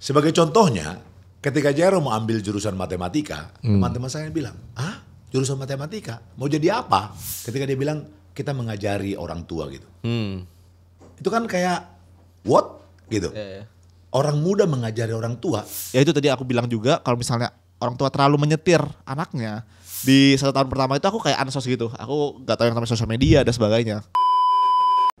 Sebagai contohnya, ketika Jero mau ambil jurusan matematika, teman hmm. teman-teman saya bilang, ah jurusan matematika mau jadi apa? Ketika dia bilang kita mengajari orang tua gitu, hmm. itu kan kayak what gitu. Yeah, yeah. Orang muda mengajari orang tua. Ya itu tadi aku bilang juga kalau misalnya orang tua terlalu menyetir anaknya di satu tahun pertama itu aku kayak ansos gitu. Aku gak tahu yang namanya sosial media dan sebagainya.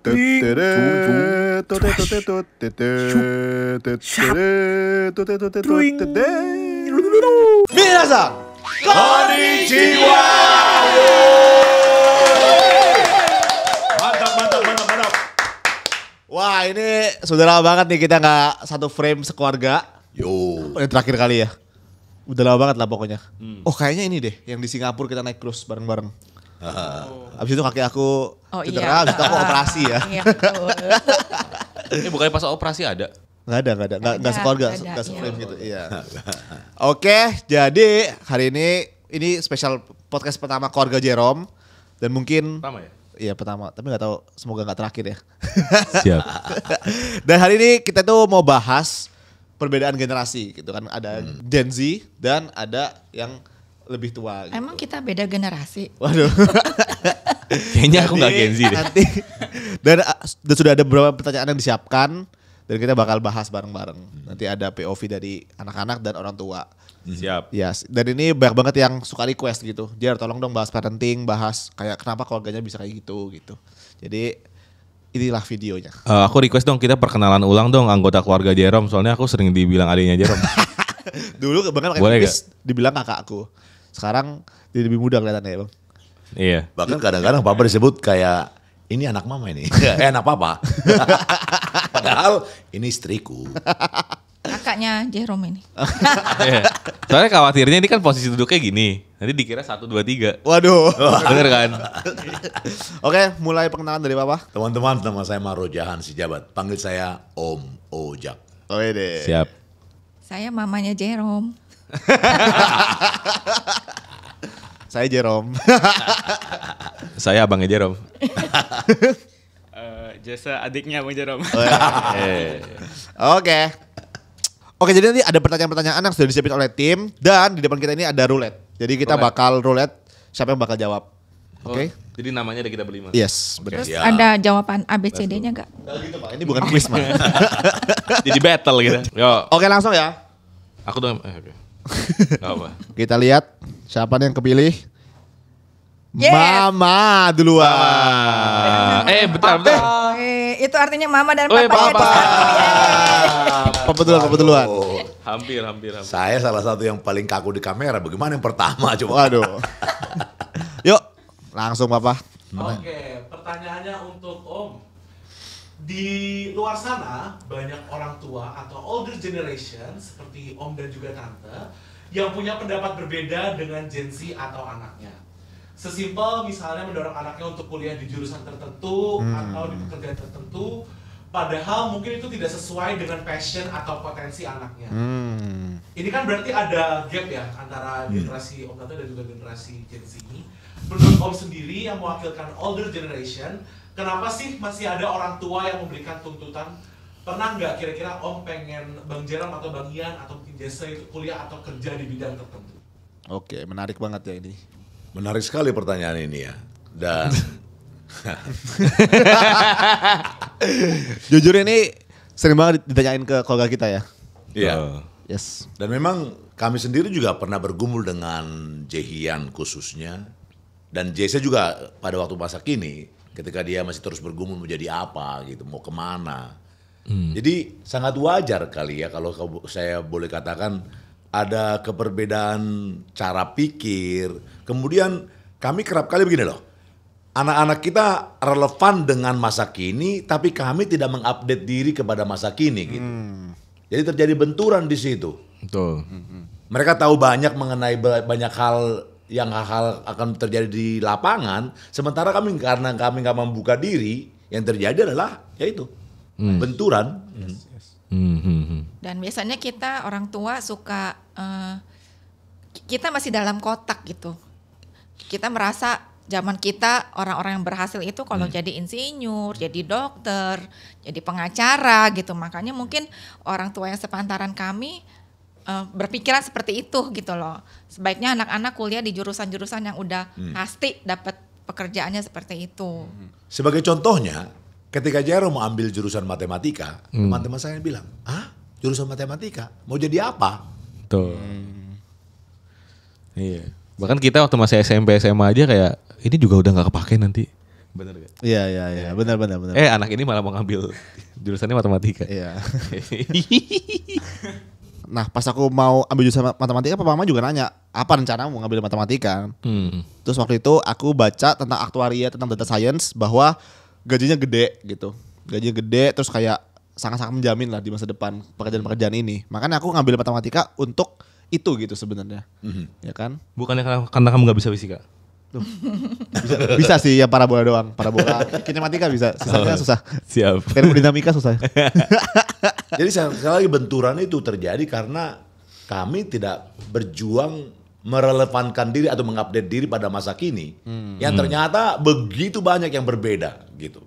皆さんこんにちは mantap mantap mantap mantap wah ini sudah lama banget nih kita nggak satu frame sekeluarga yo ini terakhir kali ya udah lama banget lah pokoknya hmm. oh kayaknya ini deh yang di Singapura kita naik cruise bareng-bareng Uh, gitu. abis itu kaki aku oh, cedera, iya. abis itu aku operasi ya. Iya, ini bukannya pas operasi ada? Nggak ada, nggak ada. Nggak, nggak gak, nggak seframe iya. gitu. Iya. Oke, jadi hari ini ini spesial podcast pertama keluarga Jerome. Dan mungkin... Pertama ya? Iya pertama, tapi nggak tahu semoga nggak terakhir ya. Siap. dan hari ini kita tuh mau bahas perbedaan generasi gitu kan ada hmm. Gen Z dan ada yang lebih tua. Gitu. Emang kita beda generasi? Waduh. Kayaknya aku nggak Gen Z deh. Nanti dan, ah, dan sudah ada beberapa pertanyaan yang disiapkan dan kita bakal bahas bareng-bareng. Hmm. Nanti ada POV dari anak-anak dan orang tua. Hmm. Siap. Yes. Dan ini banyak banget yang suka request gitu. Jar tolong dong bahas parenting, bahas kayak kenapa keluarganya bisa kayak gitu gitu. Jadi inilah videonya. Uh, aku request dong kita perkenalan ulang dong anggota keluarga Jerome soalnya aku sering dibilang adiknya Jerome. Dulu bahkan Boleh dibilang kakakku. Sekarang jadi lebih mudah kelihatannya ya bang. Iya. Bahkan kadang-kadang papa disebut kayak ini anak mama ini, eh, anak papa. Padahal ini istriku. Kakaknya Jerome ini. Iya. Soalnya khawatirnya ini kan posisi duduknya gini. Nanti dikira satu dua tiga. Waduh. Bener kan? Oke, mulai perkenalan dari papa. Teman-teman, nama saya Maro Jahan Sijabat. Panggil saya Om Ojak. Oh, Siap. Saya mamanya Jerome. Saya Jerom. Saya abangnya Jerom. uh, eh, jasa adiknya abang Jerom. Oh, iya. Oke. Oke, jadi nanti ada pertanyaan-pertanyaan yang sudah disiapin oleh tim dan di depan kita ini ada roulette. Jadi kita roulette. bakal roulette siapa yang bakal jawab. Oke. Okay? Oh, jadi namanya ada kita berlima. Yes, okay. Terus ya. ada C, ABCD-nya enggak? gitu, Pak. Ini bukan quiz, Pak. jadi battle gitu. Yo. Oke, langsung ya. Aku dong. Eh, okay. Kita lihat siapa yang kepilih. Yes. Mama duluan. Eh, betul betul. eh, itu artinya mama dan oh, iya, papa. Oh, papa. papa duluan, papa duluan. Hampir, hampir, hampir. Saya salah satu yang paling kaku di kamera. Bagaimana yang pertama coba? Waduh. Yuk, langsung papa. Oke, okay, pertanyaannya untuk Om di luar sana banyak orang tua atau older generation seperti om dan juga tante yang punya pendapat berbeda dengan Gen Z atau anaknya. Sesimpel misalnya mendorong anaknya untuk kuliah di jurusan tertentu hmm. atau di pekerjaan tertentu, padahal mungkin itu tidak sesuai dengan passion atau potensi anaknya. Hmm. Ini kan berarti ada gap ya antara generasi Om Tante dan juga generasi Gen Z ini. Menurut Om sendiri yang mewakilkan older generation, Kenapa sih masih ada orang tua yang memberikan tuntutan? Pernah nggak kira-kira om pengen Bang Jeram atau Bang Ian atau mungkin Jesse itu kuliah atau kerja di bidang tertentu? Oke, menarik banget ya ini. Menarik sekali pertanyaan ini ya. Dan jujur ini sering banget ditanyain ke keluarga kita ya. Iya. Uh, yes. Dan memang kami sendiri juga pernah bergumul dengan Jehian khususnya dan Jesse juga pada waktu masa kini ketika dia masih terus bergumul mau jadi apa gitu, mau kemana. Hmm. Jadi sangat wajar kali ya kalau saya boleh katakan ada keperbedaan cara pikir. Kemudian kami kerap kali begini loh, anak-anak kita relevan dengan masa kini, tapi kami tidak mengupdate diri kepada masa kini gitu. Hmm. Jadi terjadi benturan di situ. Betul. Hmm, hmm. Mereka tahu banyak mengenai banyak hal yang hal-hal akan terjadi di lapangan, sementara kami karena kami nggak membuka diri, yang terjadi adalah yaitu hmm. benturan. Yes, yes. Hmm, hmm, hmm. Dan biasanya kita orang tua suka uh, kita masih dalam kotak gitu. Kita merasa zaman kita orang-orang yang berhasil itu kalau hmm. jadi insinyur, jadi dokter, jadi pengacara gitu. Makanya mungkin orang tua yang sepantaran kami uh, berpikiran seperti itu gitu loh. Sebaiknya anak-anak kuliah di jurusan-jurusan yang udah hmm. pasti dapat pekerjaannya seperti itu. Hmm. Sebagai contohnya, ketika Jero mau ambil jurusan matematika, teman hmm. teman-teman saya bilang, "Ah, jurusan matematika, mau jadi apa?" Tuh. Hmm. Iya. Bahkan kita waktu masih SMP SMA aja kayak ini juga udah nggak kepake nanti. Benar gak? Iya iya iya, iya. benar benar benar. Eh anak ini malah mau ngambil jurusannya matematika. Iya. Nah pas aku mau ambil jurusan matematika, papa mama juga nanya apa rencana mau ngambil matematika. Hmm. Terus waktu itu aku baca tentang aktuaria tentang data science bahwa gajinya gede gitu, gajinya gede terus kayak sangat-sangat menjamin lah di masa depan pekerjaan-pekerjaan ini. Makanya aku ngambil matematika untuk itu gitu sebenarnya, mm -hmm. ya kan? Bukannya karena, karena kamu nggak bisa fisika? bisa, bisa sih ya bola doang, parabola kinematika bisa, sisanya oh, susah. Siap. Termodinamika susah. Jadi sekali lagi benturan itu terjadi karena kami tidak berjuang merelevankan diri atau mengupdate diri pada masa kini hmm. yang hmm. ternyata begitu banyak yang berbeda gitu.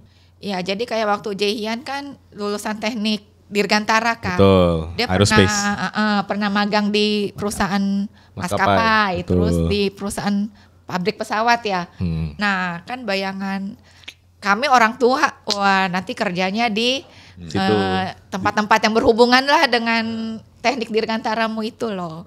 Ya, jadi kayak waktu Jehian kan lulusan teknik Dirgantara kan. Betul. Dia Aerospace. pernah uh, uh, pernah magang di perusahaan maskapai, maskapai terus di perusahaan pabrik pesawat ya. Hmm. Nah, kan bayangan kami orang tua, wah nanti kerjanya di hmm. eh, tempat-tempat uh, yang berhubungan lah dengan teknik dirgantaramu itu loh.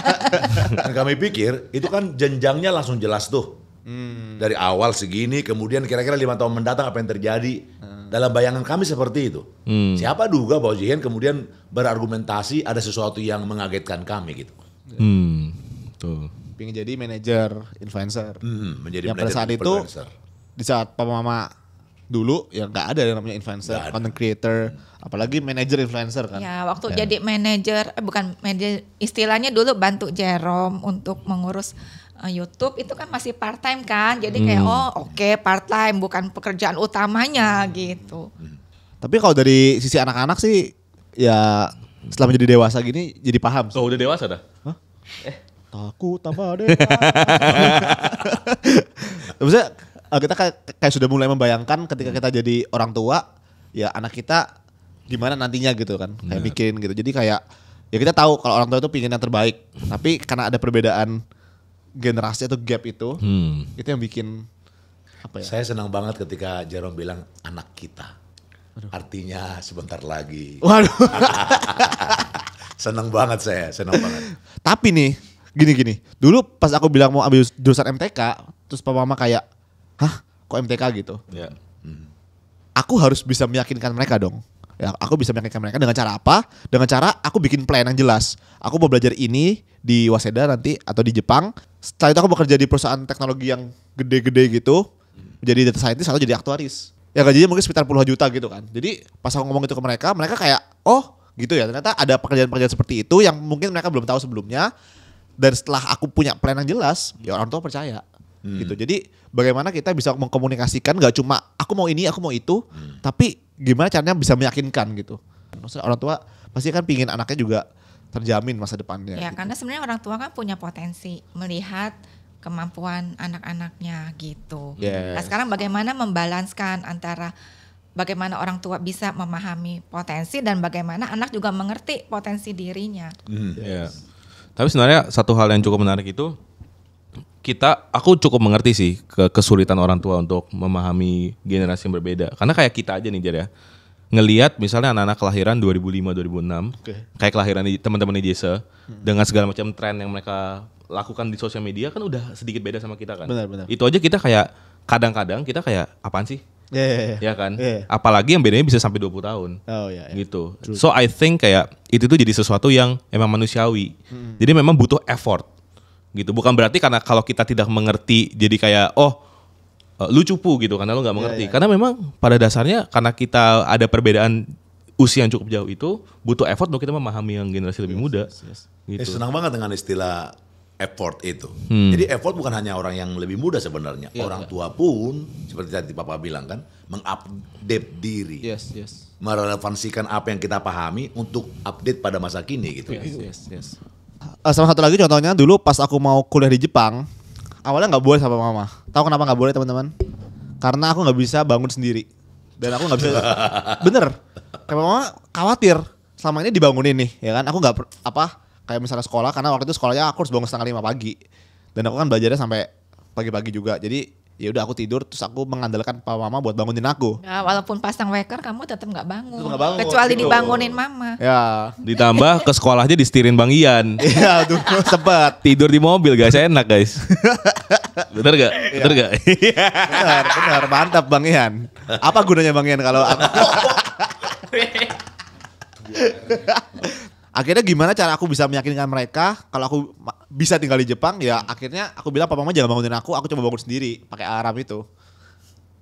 Kan kami pikir itu kan jenjangnya langsung jelas tuh. Hmm. Dari awal segini, kemudian kira-kira lima tahun mendatang apa yang terjadi? Hmm. Dalam bayangan kami seperti itu. Hmm. Siapa duga bahwa Jihan kemudian berargumentasi ada sesuatu yang mengagetkan kami gitu. Hmm, tuh pingin jadi manajer influencer. Hmm, menjadi yang pada saat itu di saat papa mama dulu ya nggak ada yang namanya influencer, gak ada. content creator, apalagi manajer influencer kan. Ya, waktu ya. jadi manajer eh, bukan manajer istilahnya dulu bantu Jerome untuk mengurus eh, YouTube itu kan masih part time kan. Jadi hmm. kayak oh oke okay, part time bukan pekerjaan utamanya hmm. gitu. Hmm. Tapi kalau dari sisi anak-anak sih ya setelah menjadi dewasa gini jadi paham. So oh, udah dewasa dah? Hah? Eh Takut apa deh. Maksudnya eh, kita kayak, kayak sudah mulai membayangkan ketika kita jadi orang tua, ya anak kita gimana nantinya gitu kan. Kayak bikin gitu. Jadi kayak ya kita tahu kalau orang tua itu pingin yang terbaik hmm. tapi karena ada perbedaan generasi atau gap itu hmm. itu yang bikin apa ya saya senang banget ketika Jerome bilang anak kita Aduh. artinya sebentar lagi waduh senang banget saya senang banget tapi nih gini gini dulu pas aku bilang mau ambil jurusan MTK terus papa mama kayak hah kok MTK gitu ya. hmm. aku harus bisa meyakinkan mereka dong ya aku bisa meyakinkan mereka dengan cara apa dengan cara aku bikin plan yang jelas aku mau belajar ini di Waseda nanti atau di Jepang setelah itu aku bekerja di perusahaan teknologi yang gede-gede gitu menjadi jadi data scientist atau jadi aktuaris ya gajinya mungkin sekitar puluhan juta gitu kan jadi pas aku ngomong itu ke mereka mereka kayak oh gitu ya ternyata ada pekerjaan-pekerjaan seperti itu yang mungkin mereka belum tahu sebelumnya dan setelah aku punya plan yang jelas ya orang tua percaya hmm. gitu jadi bagaimana kita bisa mengkomunikasikan gak cuma aku mau ini aku mau itu hmm. tapi gimana caranya bisa meyakinkan gitu maksudnya orang tua pasti kan pingin anaknya juga terjamin masa depannya ya gitu. karena sebenarnya orang tua kan punya potensi melihat kemampuan anak-anaknya gitu nah, yes. nah sekarang bagaimana membalanskan antara bagaimana orang tua bisa memahami potensi dan bagaimana anak juga mengerti potensi dirinya. Mm, yeah. Tapi sebenarnya satu hal yang cukup menarik itu kita aku cukup mengerti sih ke kesulitan orang tua untuk memahami generasi yang berbeda. Karena kayak kita aja nih Jar ya. ngelihat misalnya anak-anak kelahiran 2005 2006 okay. kayak kelahiran teman-teman di Jesa hmm. dengan segala macam tren yang mereka lakukan di sosial media kan udah sedikit beda sama kita kan. Benar, benar. Itu aja kita kayak kadang-kadang kita kayak apaan sih? yeah, yeah, Ya kan? Yeah. Apalagi yang bedanya bisa sampai 20 tahun. Oh Yeah, yeah. Gitu. True. So I think kayak itu tuh jadi sesuatu yang emang manusiawi. Hmm. Jadi memang butuh effort. Gitu. Bukan berarti karena kalau kita tidak mengerti jadi kayak oh eh, lu cupu gitu karena lu nggak iya, mengerti. Yeah, yeah. Karena memang pada dasarnya karena kita ada perbedaan usia yang cukup jauh itu butuh effort untuk kita memahami yang generasi yes, lebih muda. Yes, yes. Gitu. Eh, senang banget dengan istilah effort itu. Hmm. Jadi effort bukan hanya orang yang lebih muda sebenarnya, yeah, orang yeah. tua pun seperti tadi Papa bilang kan, mengupdate diri. Yes, yes. Merelevansikan apa yang kita pahami untuk update pada masa kini gitu. Yes, yes, yes. Uh, sama satu lagi contohnya dulu pas aku mau kuliah di Jepang, awalnya nggak boleh sama mama. Tahu kenapa nggak boleh teman-teman? Karena aku nggak bisa bangun sendiri dan aku nggak bisa. bener. Karena mama khawatir selama ini dibangunin nih, ya kan? Aku nggak apa kayak misalnya sekolah karena waktu itu sekolahnya aku harus bangun setengah lima pagi dan aku kan belajarnya sampai pagi-pagi juga jadi ya udah aku tidur terus aku mengandalkan papa mama buat bangunin aku. nah, walaupun pasang waker kamu tetap nggak bangun. Gak bangun. Kecuali gitu. dibangunin mama. Ya, ditambah ke sekolahnya distirin Bang Ian. Iya, tuh sepet. Tidur di mobil guys, enak guys. bener gak? Ya. Bener gak? bener, bener, mantap Bang Ian. Apa gunanya Bang Ian kalau aku iya akhirnya gimana cara aku bisa meyakinkan mereka kalau aku bisa tinggal di Jepang ya akhirnya aku bilang papa mama jangan bangunin aku aku coba bangun sendiri pakai alarm itu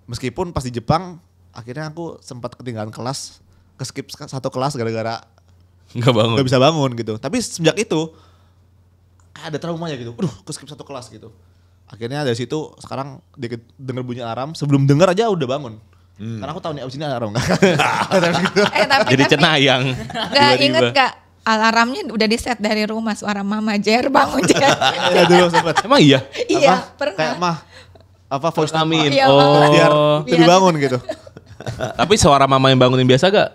meskipun pas di Jepang akhirnya aku sempat ketinggalan kelas ke skip satu kelas gara-gara nggak bangun nggak bisa bangun gitu tapi sejak itu ada trauma ya gitu aduh ke skip satu kelas gitu akhirnya dari situ sekarang denger bunyi alarm sebelum denger aja udah bangun Hmm. Karena aku tahu nih abis ini alarm gak? Gitu. eh, Jadi cenayang. nggak inget gak alarmnya udah di set dari rumah suara mama Jer bangun Jer. ya dulu sempat. Emang iya? Iya apa? pernah. Kayak mah apa voice namin. Iya, oh. Biar, biar bangun gitu. Tapi suara mama yang bangunin biasa gak?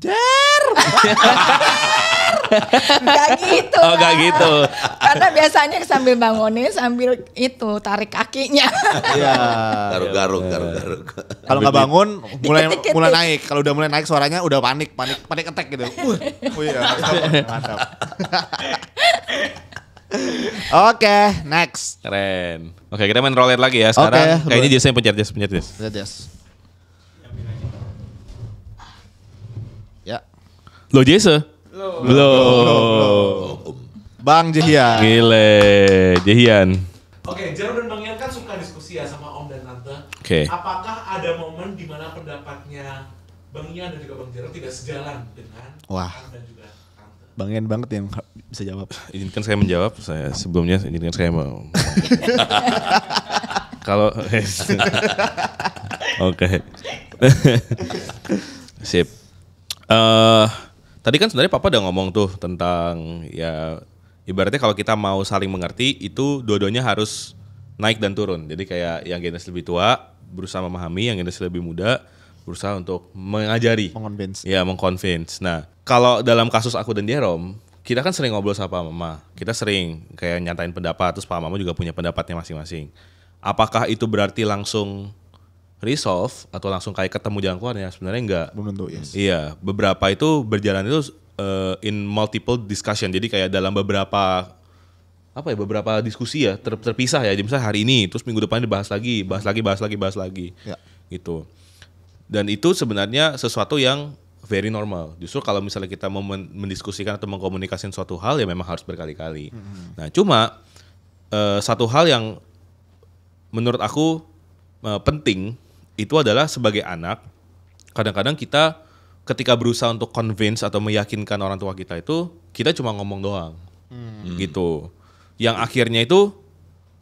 Jer. gak gitu. Oh, gak gitu. Karena biasanya sambil bangunin sambil itu tarik kakinya. Iya. Garuk-garuk, iya, iya. garuk-garuk. Kalau nggak bangun mulai Dikit -dikit. mulai naik. Kalau udah mulai naik suaranya udah panik, panik, panik ketek gitu. Oh iya, Oke, okay, next. Keren. Oke, okay, kita main roulette lagi ya sekarang. Okay, kayaknya biasanya pencer jas, pencer jas. Ya. Lo Jesse. Belum. Bang Jehian. Gile, Jehian. Oke, okay, Jero dan Bang Ian kan suka diskusi ya sama Om dan Tante. Oke. Okay. Apakah ada momen di mana pendapatnya Bang Ian dan juga Bang Jero tidak sejalan dengan Wah. Om dan juga Tante? Bang Ian banget yang bisa jawab. Izinkan saya menjawab. Saya sebelumnya izinkan saya mau. Kalau Oke. Sip. Eh uh, Tadi kan sebenarnya Papa udah ngomong tuh tentang ya ibaratnya kalau kita mau saling mengerti itu dua-duanya harus naik dan turun. Jadi kayak yang generasi lebih tua berusaha memahami, yang generasi lebih muda berusaha untuk mengajari. Mengconvince. Ya, mengconvince. Nah, kalau dalam kasus aku dan dia Rom, kita kan sering ngobrol sama Mama. Kita sering kayak nyatain pendapat, terus Papa Mama juga punya pendapatnya masing-masing. Apakah itu berarti langsung resolve atau langsung kayak ketemu jangkauan ya sebenarnya enggak. Belum tentu, yes. Iya, beberapa itu berjalan itu uh, in multiple discussion. Jadi kayak dalam beberapa apa ya beberapa diskusi ya ter, terpisah ya. Jadi misalnya hari ini terus minggu depan dibahas lagi, bahas lagi, bahas lagi, bahas lagi. Ya. Gitu. Dan itu sebenarnya sesuatu yang very normal. Justru kalau misalnya kita mau mendiskusikan atau mengkomunikasikan suatu hal ya memang harus berkali-kali. -hmm. Nah, cuma uh, satu hal yang menurut aku uh, penting itu adalah sebagai anak kadang-kadang kita ketika berusaha untuk convince atau meyakinkan orang tua kita itu kita cuma ngomong doang hmm. gitu yang akhirnya itu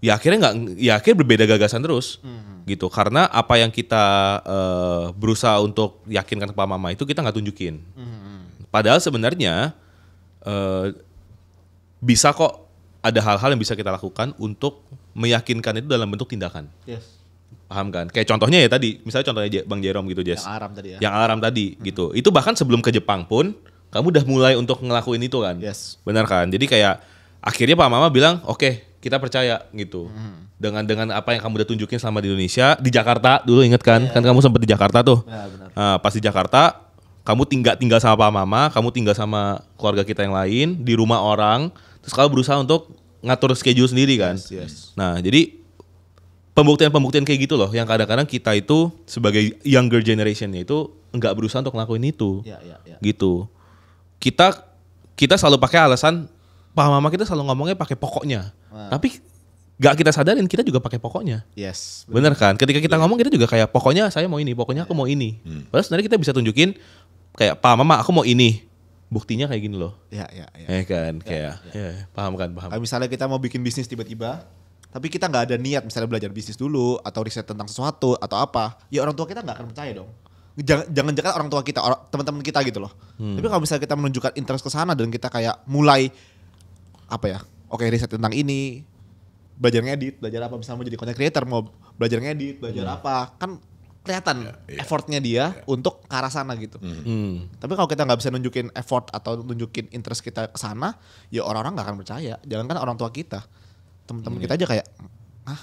ya akhirnya nggak ya akhirnya berbeda gagasan terus hmm. gitu karena apa yang kita uh, berusaha untuk yakinkan ke mama itu kita nggak tunjukin hmm. padahal sebenarnya uh, bisa kok ada hal-hal yang bisa kita lakukan untuk meyakinkan itu dalam bentuk tindakan yes paham kan kayak contohnya ya tadi misalnya contohnya bang Jerome gitu Jess yang alarm tadi ya yang alarm tadi hmm. gitu itu bahkan sebelum ke Jepang pun kamu udah mulai untuk ngelakuin itu kan yes. benar kan jadi kayak akhirnya pak mama bilang oke okay, kita percaya gitu hmm. dengan dengan apa yang kamu udah tunjukin selama di Indonesia di Jakarta dulu inget kan yeah. kan kamu sempat di Jakarta tuh yeah, benar. Nah, pas di Jakarta kamu tinggal tinggal sama pak mama kamu tinggal sama keluarga kita yang lain di rumah orang terus kamu berusaha untuk ngatur schedule sendiri kan yes, yes. nah jadi pembuktian-pembuktian kayak gitu loh yang kadang-kadang kita itu sebagai younger generationnya itu nggak berusaha untuk ngelakuin itu ya, ya, ya. gitu kita kita selalu pakai alasan paham mama kita selalu ngomongnya pakai pokoknya wow. tapi gak kita sadarin kita juga pakai pokoknya. Yes. Bener, bener kan? Ketika kita iya. ngomong kita juga kayak pokoknya saya mau ini, pokoknya aku mau ini. Hmm. Padahal sebenarnya kita bisa tunjukin kayak pak mama aku mau ini. Buktinya kayak gini loh. Ya ya ya. Ya kan ya, kayak ya. Ya, paham kan paham. Kalau misalnya kita mau bikin bisnis tiba-tiba tapi kita nggak ada niat misalnya belajar bisnis dulu atau riset tentang sesuatu atau apa ya orang tua kita nggak akan percaya dong jangan jangan jangan orang tua kita orang, teman-teman kita gitu loh hmm. tapi kalau misalnya kita menunjukkan interest ke sana dan kita kayak mulai apa ya oke riset tentang ini belajar ngedit belajar apa misalnya mau jadi content creator mau belajar ngedit belajar hmm. apa kan kelihatan yeah, yeah. effortnya dia yeah. untuk ke arah sana gitu hmm. hmm. tapi kalau kita nggak bisa nunjukin effort atau nunjukin interest kita ke sana ya orang-orang nggak akan percaya jangan kan orang tua kita teman-teman iya. kita aja kayak ah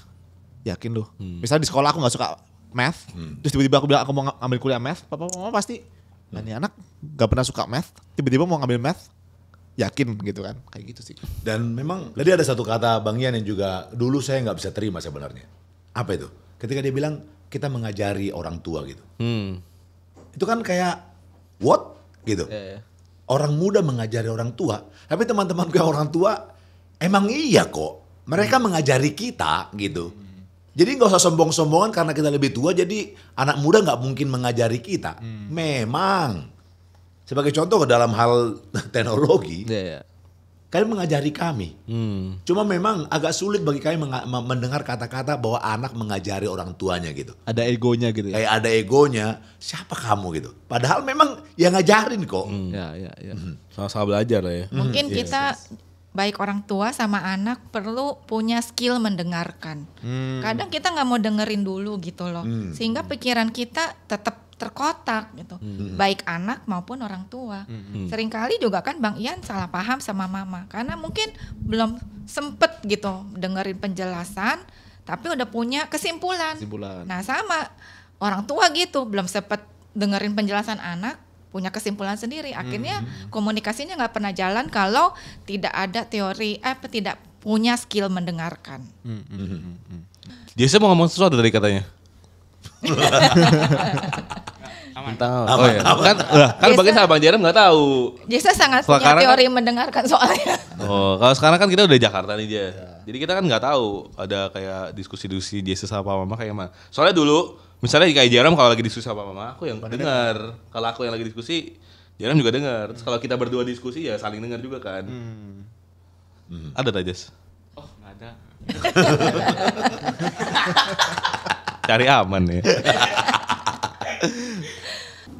yakin loh hmm. misalnya di sekolah aku nggak suka math hmm. terus tiba-tiba aku bilang aku mau ngambil kuliah math papa mama pasti hmm. nah ini anak nggak pernah suka math tiba-tiba mau ngambil math yakin gitu kan kayak gitu sih dan memang tadi ada satu kata bang Ian yang juga dulu saya nggak bisa terima sebenarnya apa itu ketika dia bilang kita mengajari orang tua gitu hmm. itu kan kayak what gitu yeah, yeah. orang muda mengajari orang tua tapi teman-teman kayak orang tua emang iya kok mereka hmm. mengajari kita gitu. Hmm. Jadi nggak usah sombong-sombongan karena kita lebih tua. Jadi anak muda nggak mungkin mengajari kita. Hmm. Memang. Sebagai contoh dalam hal teknologi, yeah, yeah. kalian mengajari kami. Hmm. Cuma memang agak sulit bagi kami mendengar kata-kata bahwa anak mengajari orang tuanya gitu. Ada egonya gitu. Ya? Kayak eh, ada egonya. Siapa kamu gitu? Padahal memang yang ngajarin kok. Hmm. Ya, ya, ya. Hmm. Sama-sama belajar lah ya. Mungkin hmm. kita yes, yes baik orang tua sama anak perlu punya skill mendengarkan. Hmm. Kadang kita nggak mau dengerin dulu gitu loh, hmm. sehingga pikiran kita tetap terkotak gitu, hmm. baik anak maupun orang tua. Hmm. Seringkali juga kan Bang Ian salah paham sama mama karena mungkin belum sempet gitu dengerin penjelasan, tapi udah punya kesimpulan. kesimpulan. Nah sama orang tua gitu belum sempet dengerin penjelasan anak, punya kesimpulan sendiri. Akhirnya hmm. komunikasinya nggak pernah jalan kalau tidak ada teori, eh tidak punya skill mendengarkan. Hmm, hmm, hmm, hmm. hmm. sih mau ngomong sesuatu dari katanya. Aman. Tahu. oh, iya. Kan kan bagian sama Bang Jerem gak tahu. Jesa sangat punya kan- teori kan, mendengarkan soalnya. Oh, kalau sekarang kan kita udah Jakarta nih dia. Ya. Jadi kita kan gak tahu ada kayak diskusi-diskusi Jesa sama Mama kayak mana. Soalnya dulu misalnya kayak Jerem kalau lagi diskusi sama Mama, aku yang dengar. Kalau aku yang lagi diskusi, Jerem juga dengar. Terus kalau kita berdua diskusi ya saling dengar juga kan. Hmm. Hmm. Ada tak Jess? Oh, nggak ada. Cari aman nih ya.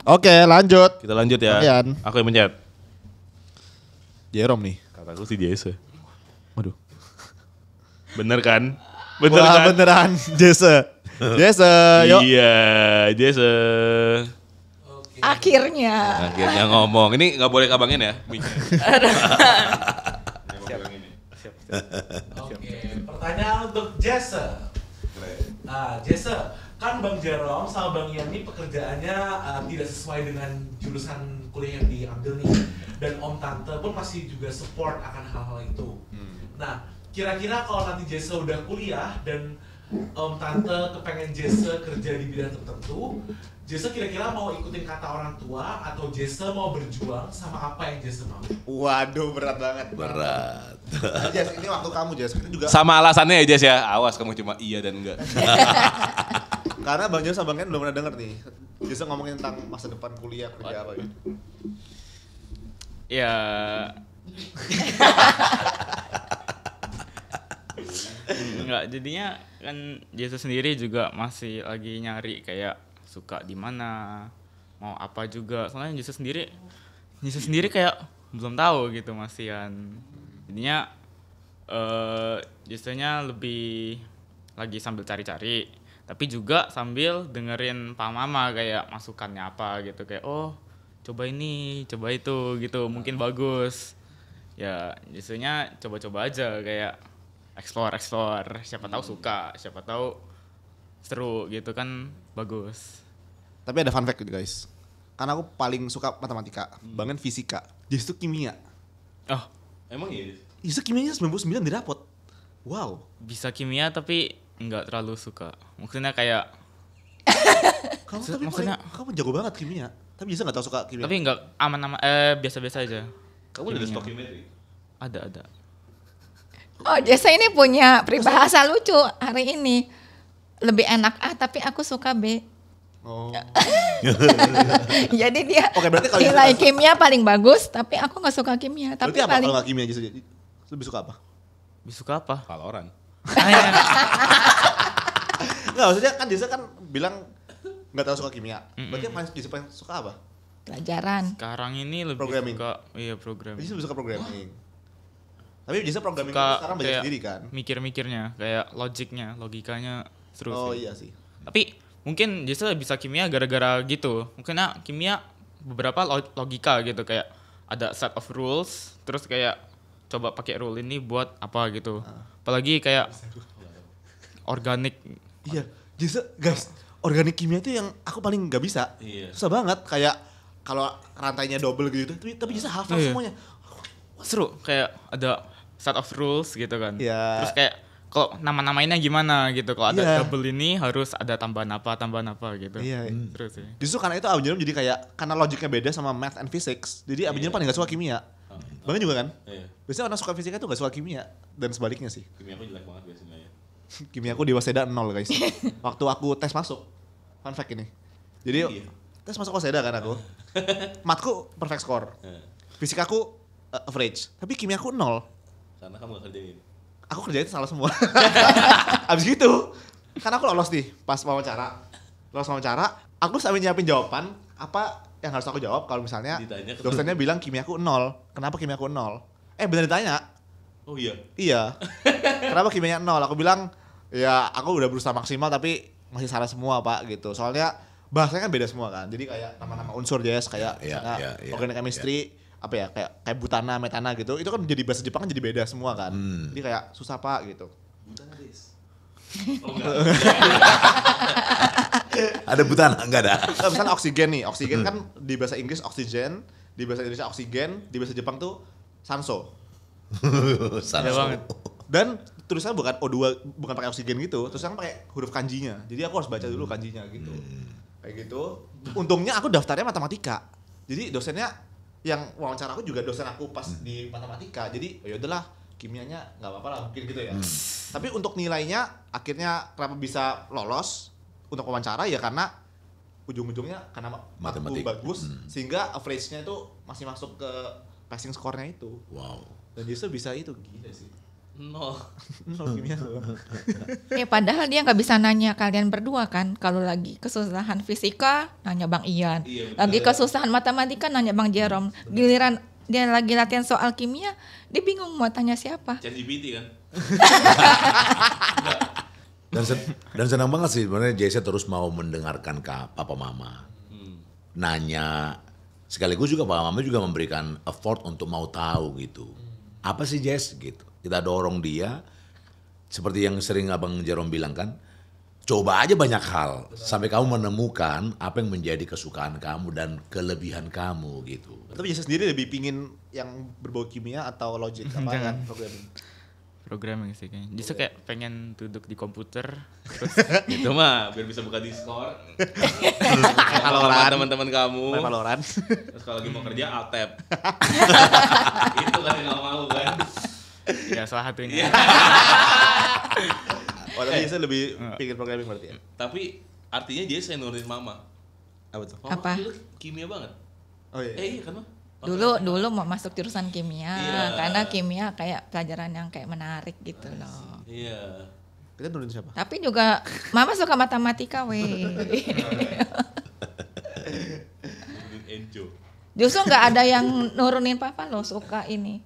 Oke, lanjut. Kita lanjut ya. Kalian. Aku yang mencet. Jerome nih. Kata gue sih Jesse. Waduh. Bener kan? Bener Wah, kan? beneran Jesse. Jesse, yuk. Iya, Jesse. Akhirnya. Akhirnya ngomong. Ini gak boleh kabangin ya. Oke, pertanyaan untuk Jesse. Nah, Jesse, kan Bang Jerome sama Bang Ian pekerjaannya uh, tidak sesuai dengan jurusan kuliah yang diambil nih dan Om Tante pun masih juga support akan hal-hal itu. Hmm. Nah, kira-kira kalau nanti Jesse udah kuliah dan Om Tante kepengen Jesse kerja di bidang tertentu, Jesse kira-kira mau ikutin kata orang tua atau Jesse mau berjuang sama apa yang Jesse mau? Waduh, berat banget. Berat. Nah, Jess, ini waktu kamu Jess. ini juga sama alasannya ya Jess ya. Awas kamu cuma iya dan enggak. Karena Bang Jos sama Bang Ken belum pernah denger nih. Justru ngomongin tentang masa depan kuliah kerja apa gitu. Ya. Enggak, jadinya kan Yesus sendiri juga masih lagi nyari kayak suka di mana, mau apa juga. Soalnya Yesus sendiri Yesus sendiri kayak belum tahu gitu masihan. Jadinya eh uh, justrunya lebih lagi sambil cari-cari tapi juga sambil dengerin pak mama kayak masukannya apa gitu kayak oh coba ini coba itu gitu mungkin bagus ya justrunya coba-coba aja kayak explore explore siapa hmm. tahu suka siapa tahu seru gitu kan bagus tapi ada fun fact gitu guys karena aku paling suka matematika hmm. bahkan fisika justru kimia oh emang iya justru kimianya 99 di rapot wow bisa kimia tapi nggak terlalu suka maksudnya kayak kamu tapi maksudnya paling, ya, kamu jago banget kimia tapi biasa nggak tau suka kimia tapi nggak aman-aman eh biasa-biasa aja kamu udah stok kimia ada ada oh biasa ini punya peribahasa lucu hari ini lebih enak A tapi aku suka B Oh. Jadi dia Oke, berarti kalau nilai kimia paling bagus, tapi aku nggak suka kimia. Tapi apa paling... kalau nggak kimia jadi lebih suka apa? Lebih suka apa? kaloran ah, iya. Enggak, maksudnya kan Disa kan bilang nggak tahu suka kimia. Berarti -mm. Berarti yang paling suka apa? Pelajaran. Sekarang ini lebih programming. suka iya programming. Disa suka programming. Oh. Tapi Disa programming suka sekarang belajar sendiri kan? Mikir-mikirnya, kayak logiknya, logikanya terus. Oh iya sih. Tapi mungkin Disa bisa kimia gara-gara gitu. Mungkin nah, kimia beberapa logika gitu kayak ada set of rules terus kayak coba pakai rule ini buat apa gitu. Ah. Apalagi kayak organik Iya, justru guys, organik kimia itu yang aku paling nggak bisa. Iya. Susah banget kayak kalau rantainya double gitu, tapi, tapi justru hafal iya. semuanya. Seru, kayak ada set of rules gitu kan. Iya. Terus kayak kalau nama namanya gimana gitu kalau ada iya. double ini harus ada tambahan apa tambahan apa gitu Iya, hmm. terus ya. justru karena itu Abu jadi kayak karena logiknya beda sama math and physics jadi Abu iya. paling gak suka kimia oh, Bang juga kan Iya. biasanya orang suka fisika tuh gak suka kimia dan sebaliknya sih kimia aku jelek banget biasanya kimia aku di Waseda nol guys. Waktu aku tes masuk, fun fact ini. Jadi iya. tes masuk Waseda kan aku. Matku perfect score. Iya. Fisika aku uh, average, tapi kimia aku nol. Karena kamu gak kerjain. Aku kerjain salah semua. Abis gitu, karena aku lolos nih pas mau wawancara. Lolos wawancara, aku sambil nyiapin jawaban apa yang harus aku jawab kalau misalnya dosennya bilang kimia aku nol. Kenapa kimia aku nol? Eh bener ditanya. Oh iya. Iya. Kenapa kimianya nol? Aku bilang ya aku udah berusaha maksimal tapi masih salah semua pak gitu soalnya bahasanya kan beda semua kan jadi kayak nama-nama unsur jazz kayak yeah, misalnya yeah, yeah, organic ya. chemistry yeah. apa ya kayak kayak butana metana gitu itu kan jadi bahasa Jepang kan jadi beda semua kan hmm. jadi kayak susah pak gitu butana oh, ada butana enggak ada misalnya oksigen nih oksigen hmm. kan di bahasa Inggris oksigen di bahasa Indonesia oksigen di bahasa Jepang tuh sanso sanso iya dan tulisannya bukan O2 bukan pakai oksigen gitu, tulisannya pakai huruf kanjinya. Jadi aku harus baca dulu kanjinya gitu. Kayak gitu. Untungnya aku daftarnya matematika. Jadi dosennya yang wawancara aku juga dosen aku pas di matematika. Jadi oh ya udahlah kimianya nggak apa-apa lah mungkin gitu ya. Hmm. Tapi untuk nilainya akhirnya kenapa bisa lolos untuk wawancara ya karena ujung-ujungnya karena matematika bagus hmm. sehingga average-nya itu masih masuk ke passing score-nya itu. Wow. Dan justru bisa itu gila sih nol nol kimia loh. eh padahal dia nggak bisa nanya kalian berdua kan kalau lagi kesusahan fisika nanya bang Ian iya, lagi kesusahan matematika nanya bang Jerome giliran dia lagi latihan soal kimia dia bingung mau tanya siapa ChatGPT kan dan sen dan senang banget sih sebenarnya Jesse terus mau mendengarkan kak papa mama hmm. nanya sekaligus juga papa mama juga memberikan effort untuk mau tahu gitu apa sih Jess gitu kita dorong dia seperti yang sering Abang Jerome bilang kan, coba aja banyak hal sampai kamu menemukan apa yang menjadi kesukaan kamu dan kelebihan kamu gitu. Tapi Jasa sendiri lebih pingin yang berbau kimia atau logic apa kan programming? Programming sih kayaknya. Justru iya. kayak pengen duduk di komputer terus gitu mah biar bisa buka Discord. kalau teman-teman kamu. Valorant. Terus kalau lagi mau kerja alt tab Itu kan yang mau kan. ya salah satunya. oh tapi saya lebih eh. pikir programming berarti ya? Tapi artinya dia seniorin mama. Apa tuh? Mama Apa? kimia banget. Oh iya. Eh iya kan mah? Dulu dulu mau masuk jurusan kimia iya. karena kimia kayak pelajaran yang kayak menarik gitu iya. loh. Iya. Kita nurunin siapa? Tapi juga mama suka matematika weh. Enjo. Justru nggak ada yang nurunin papa loh suka ini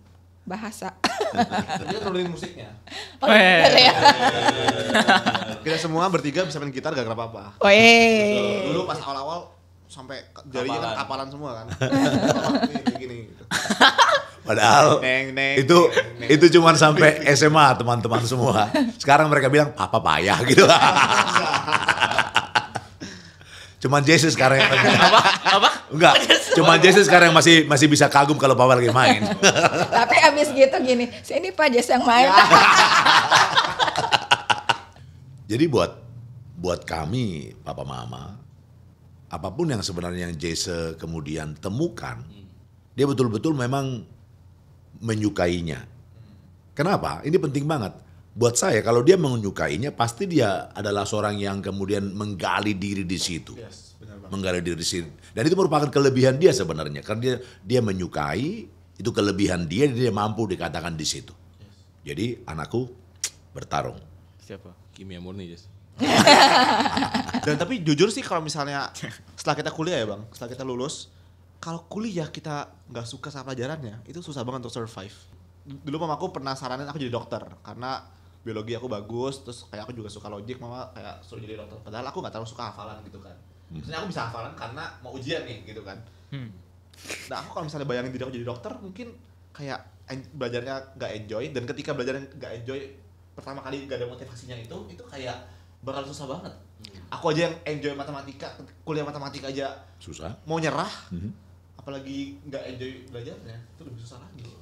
bahasa. Dia nulis musiknya. Oh, iya, iya, iya. Kita semua bertiga bisa main gitar gak kenapa apa. Oh, iya. Dulu pas awal-awal sampai jarinya kan kapalan semua kan. gini gitu. Padahal neng, neng, itu neng, itu cuman sampai SMA teman-teman semua. Sekarang mereka bilang papa payah gitu. Cuman Jesus sekarang yang apa? Apa? Enggak. Cuman Jesus sekarang yang masih masih bisa kagum kalau Papa lagi main. Tapi abis gitu gini, sini Pak Jesse yang main. Ya. Jadi buat buat kami Papa Mama, apapun yang sebenarnya yang Jesse kemudian temukan, dia betul-betul memang menyukainya. Kenapa? Ini penting banget buat saya kalau dia menyukainya pasti dia adalah seorang yang kemudian menggali diri di situ. Yes, menggali diri di situ. Dan itu merupakan kelebihan dia sebenarnya karena dia dia menyukai itu kelebihan dia dia mampu dikatakan di situ. Jadi anakku bertarung. Siapa? Kimia murni, yes. Dan tapi jujur sih kalau misalnya setelah kita kuliah ya, Bang, setelah kita lulus, kalau kuliah kita nggak suka sama pelajarannya, itu susah banget untuk survive. Dulu mamaku pernah saranin aku jadi dokter karena biologi aku bagus terus kayak aku juga suka logik mama kayak suruh jadi dokter padahal aku nggak terlalu suka hafalan gitu kan hmm. Sebenarnya aku bisa hafalan karena mau ujian nih gitu kan hmm. nah aku kalau misalnya bayangin diri aku jadi dokter mungkin kayak belajarnya nggak enjoy dan ketika belajarnya nggak enjoy pertama kali gak ada motivasinya itu itu kayak bakal susah banget hmm. aku aja yang enjoy matematika kuliah matematika aja susah mau nyerah hmm. apalagi nggak enjoy belajarnya itu lebih susah lagi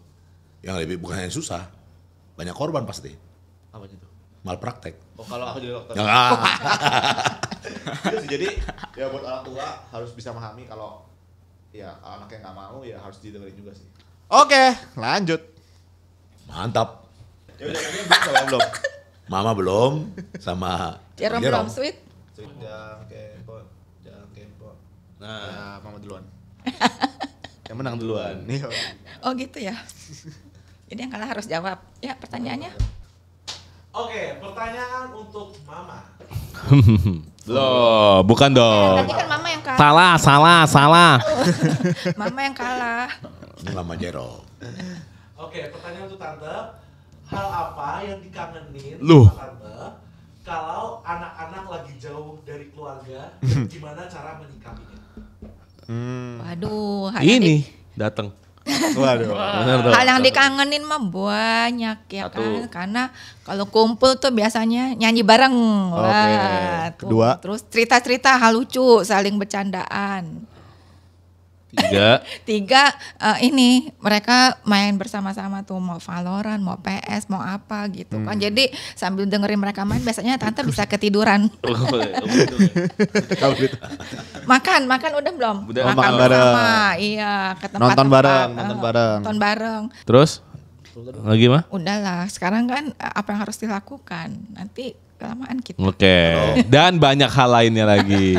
yang lebih bukan yang susah banyak korban pasti apa itu? Malpraktek. Oh kalau aku jadi dokter. Ah. sih, jadi ya buat orang tua harus bisa memahami kalau ya anaknya nggak mau ya harus didengerin juga sih. Oke, lanjut. Mantap. Ya udah, belum belum. Mama belum sama ya, Jerome belum sweet. Sweet jangan kepo, jangan kepo. Nah, nah mama duluan. yang menang duluan. oh gitu ya. Jadi yang kalah harus jawab. Ya pertanyaannya. Oke, pertanyaan untuk Mama. Loh, bukan dong. Eh, tadi kan Mama yang kalah. Salah, salah, salah. mama yang kalah. Mama Jero. Oke, pertanyaan untuk Tante. Hal apa yang dikangenin Loh. Tante kalau anak-anak lagi jauh dari keluarga? gimana cara menyikapinya? Hmm. Waduh, ini datang Waduh. Hal yang dikangenin mah banyak ya Satu. kan karena kalau kumpul tuh biasanya nyanyi bareng. Okay. Kedua. Terus cerita-cerita hal lucu, saling bercandaan. Tiga. Tiga uh, ini mereka main bersama-sama tuh mau Valorant, mau PS, mau apa gitu kan. hmm. kan. Jadi sambil dengerin mereka main biasanya tante bisa ketiduran. Oh, oh, gitu. makan, makan udah belum? Udah oh, makan, makan bareng. Sama. Iya, ke tempat nonton bareng, uh, nonton bareng. Nonton bareng. Terus lagi mah? Udahlah, sekarang kan eh, apa yang harus dilakukan? Nanti kelamaan kita. Oke. Okay. Dan banyak hal lainnya lagi.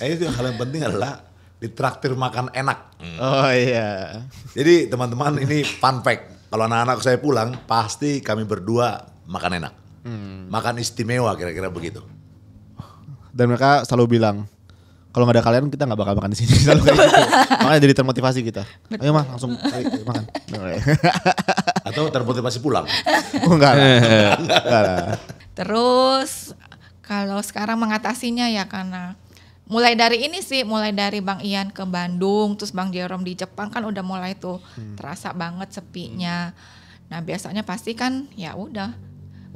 Eh, hal yang penting adalah ditraktir makan enak. Hmm. Oh iya. Jadi teman-teman ini fun fact. Kalau anak-anak saya pulang pasti kami berdua makan enak. Hmm. Makan istimewa kira-kira begitu. Dan mereka selalu bilang, kalau nggak ada kalian kita nggak bakal makan di sini selalu kayak gitu. Makanya jadi termotivasi kita. Ayo mah langsung ayo, makan. Atau termotivasi pulang. Oh, enggak. enggak, enggak. Terus kalau sekarang mengatasinya ya karena mulai dari ini sih, mulai dari Bang Ian ke Bandung, terus Bang Jerome di Jepang kan udah mulai tuh hmm. terasa banget sepinya. Nah biasanya pasti kan ya udah,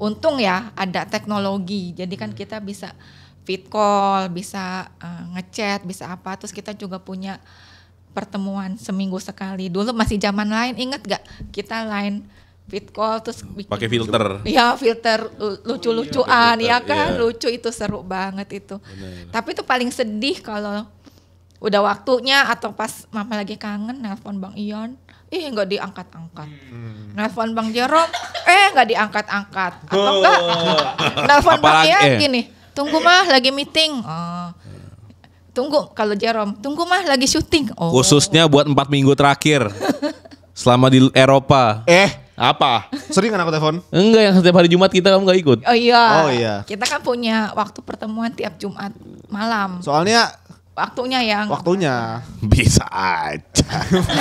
untung ya ada teknologi, jadi kan hmm. kita bisa fit call, bisa uh, ngechat, bisa apa, terus kita juga punya pertemuan seminggu sekali. Dulu masih zaman lain, inget gak kita lain fit call terus hmm. pakai filter. Ya filter lucu-lucuan ya kan, iya. lucu itu seru banget itu. Bener. Tapi itu paling sedih kalau udah waktunya atau pas mama lagi kangen nelpon Bang Ion, ih nggak diangkat-angkat. Hmm. Nelpon Bang Jerome, eh nggak diangkat-angkat. Atau enggak? Oh. nelfon nelpon Bang Ion eh. gini, tunggu mah lagi meeting. Oh tunggu kalau Jerome tunggu mah lagi syuting oh. khususnya buat empat minggu terakhir selama di Eropa eh apa? Sering kan aku telepon? Enggak, yang setiap hari Jumat kita kamu gak ikut. Oh iya. Oh iya. Kita kan punya waktu pertemuan tiap Jumat malam. Soalnya waktunya yang waktunya bisa aja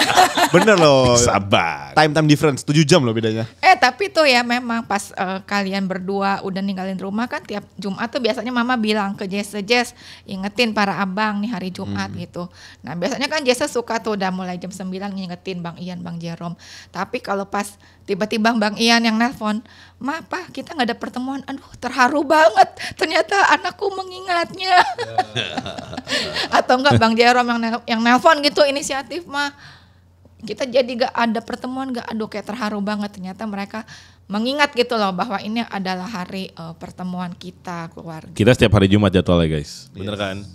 bener loh sabar time time difference 7 jam loh bedanya eh tapi tuh ya memang pas uh, kalian berdua udah ninggalin rumah kan tiap Jumat tuh biasanya mama bilang ke Jesse eh, Jess ingetin para abang nih hari Jumat hmm. gitu nah biasanya kan Jesse suka tuh udah mulai jam 9 ngingetin Bang Ian Bang Jerome tapi kalau pas Tiba-tiba Bang Ian yang nelpon, "Ma, kita nggak ada pertemuan." Aduh, terharu banget. Ternyata anakku mengingatnya. Atau enggak Bang Jerome yang yang nelpon gitu inisiatif, ma? kita jadi gak ada pertemuan gak aduh kayak terharu banget ternyata mereka mengingat gitu loh bahwa ini adalah hari uh, pertemuan kita keluarga kita setiap hari Jumat jadwalnya guys bener kan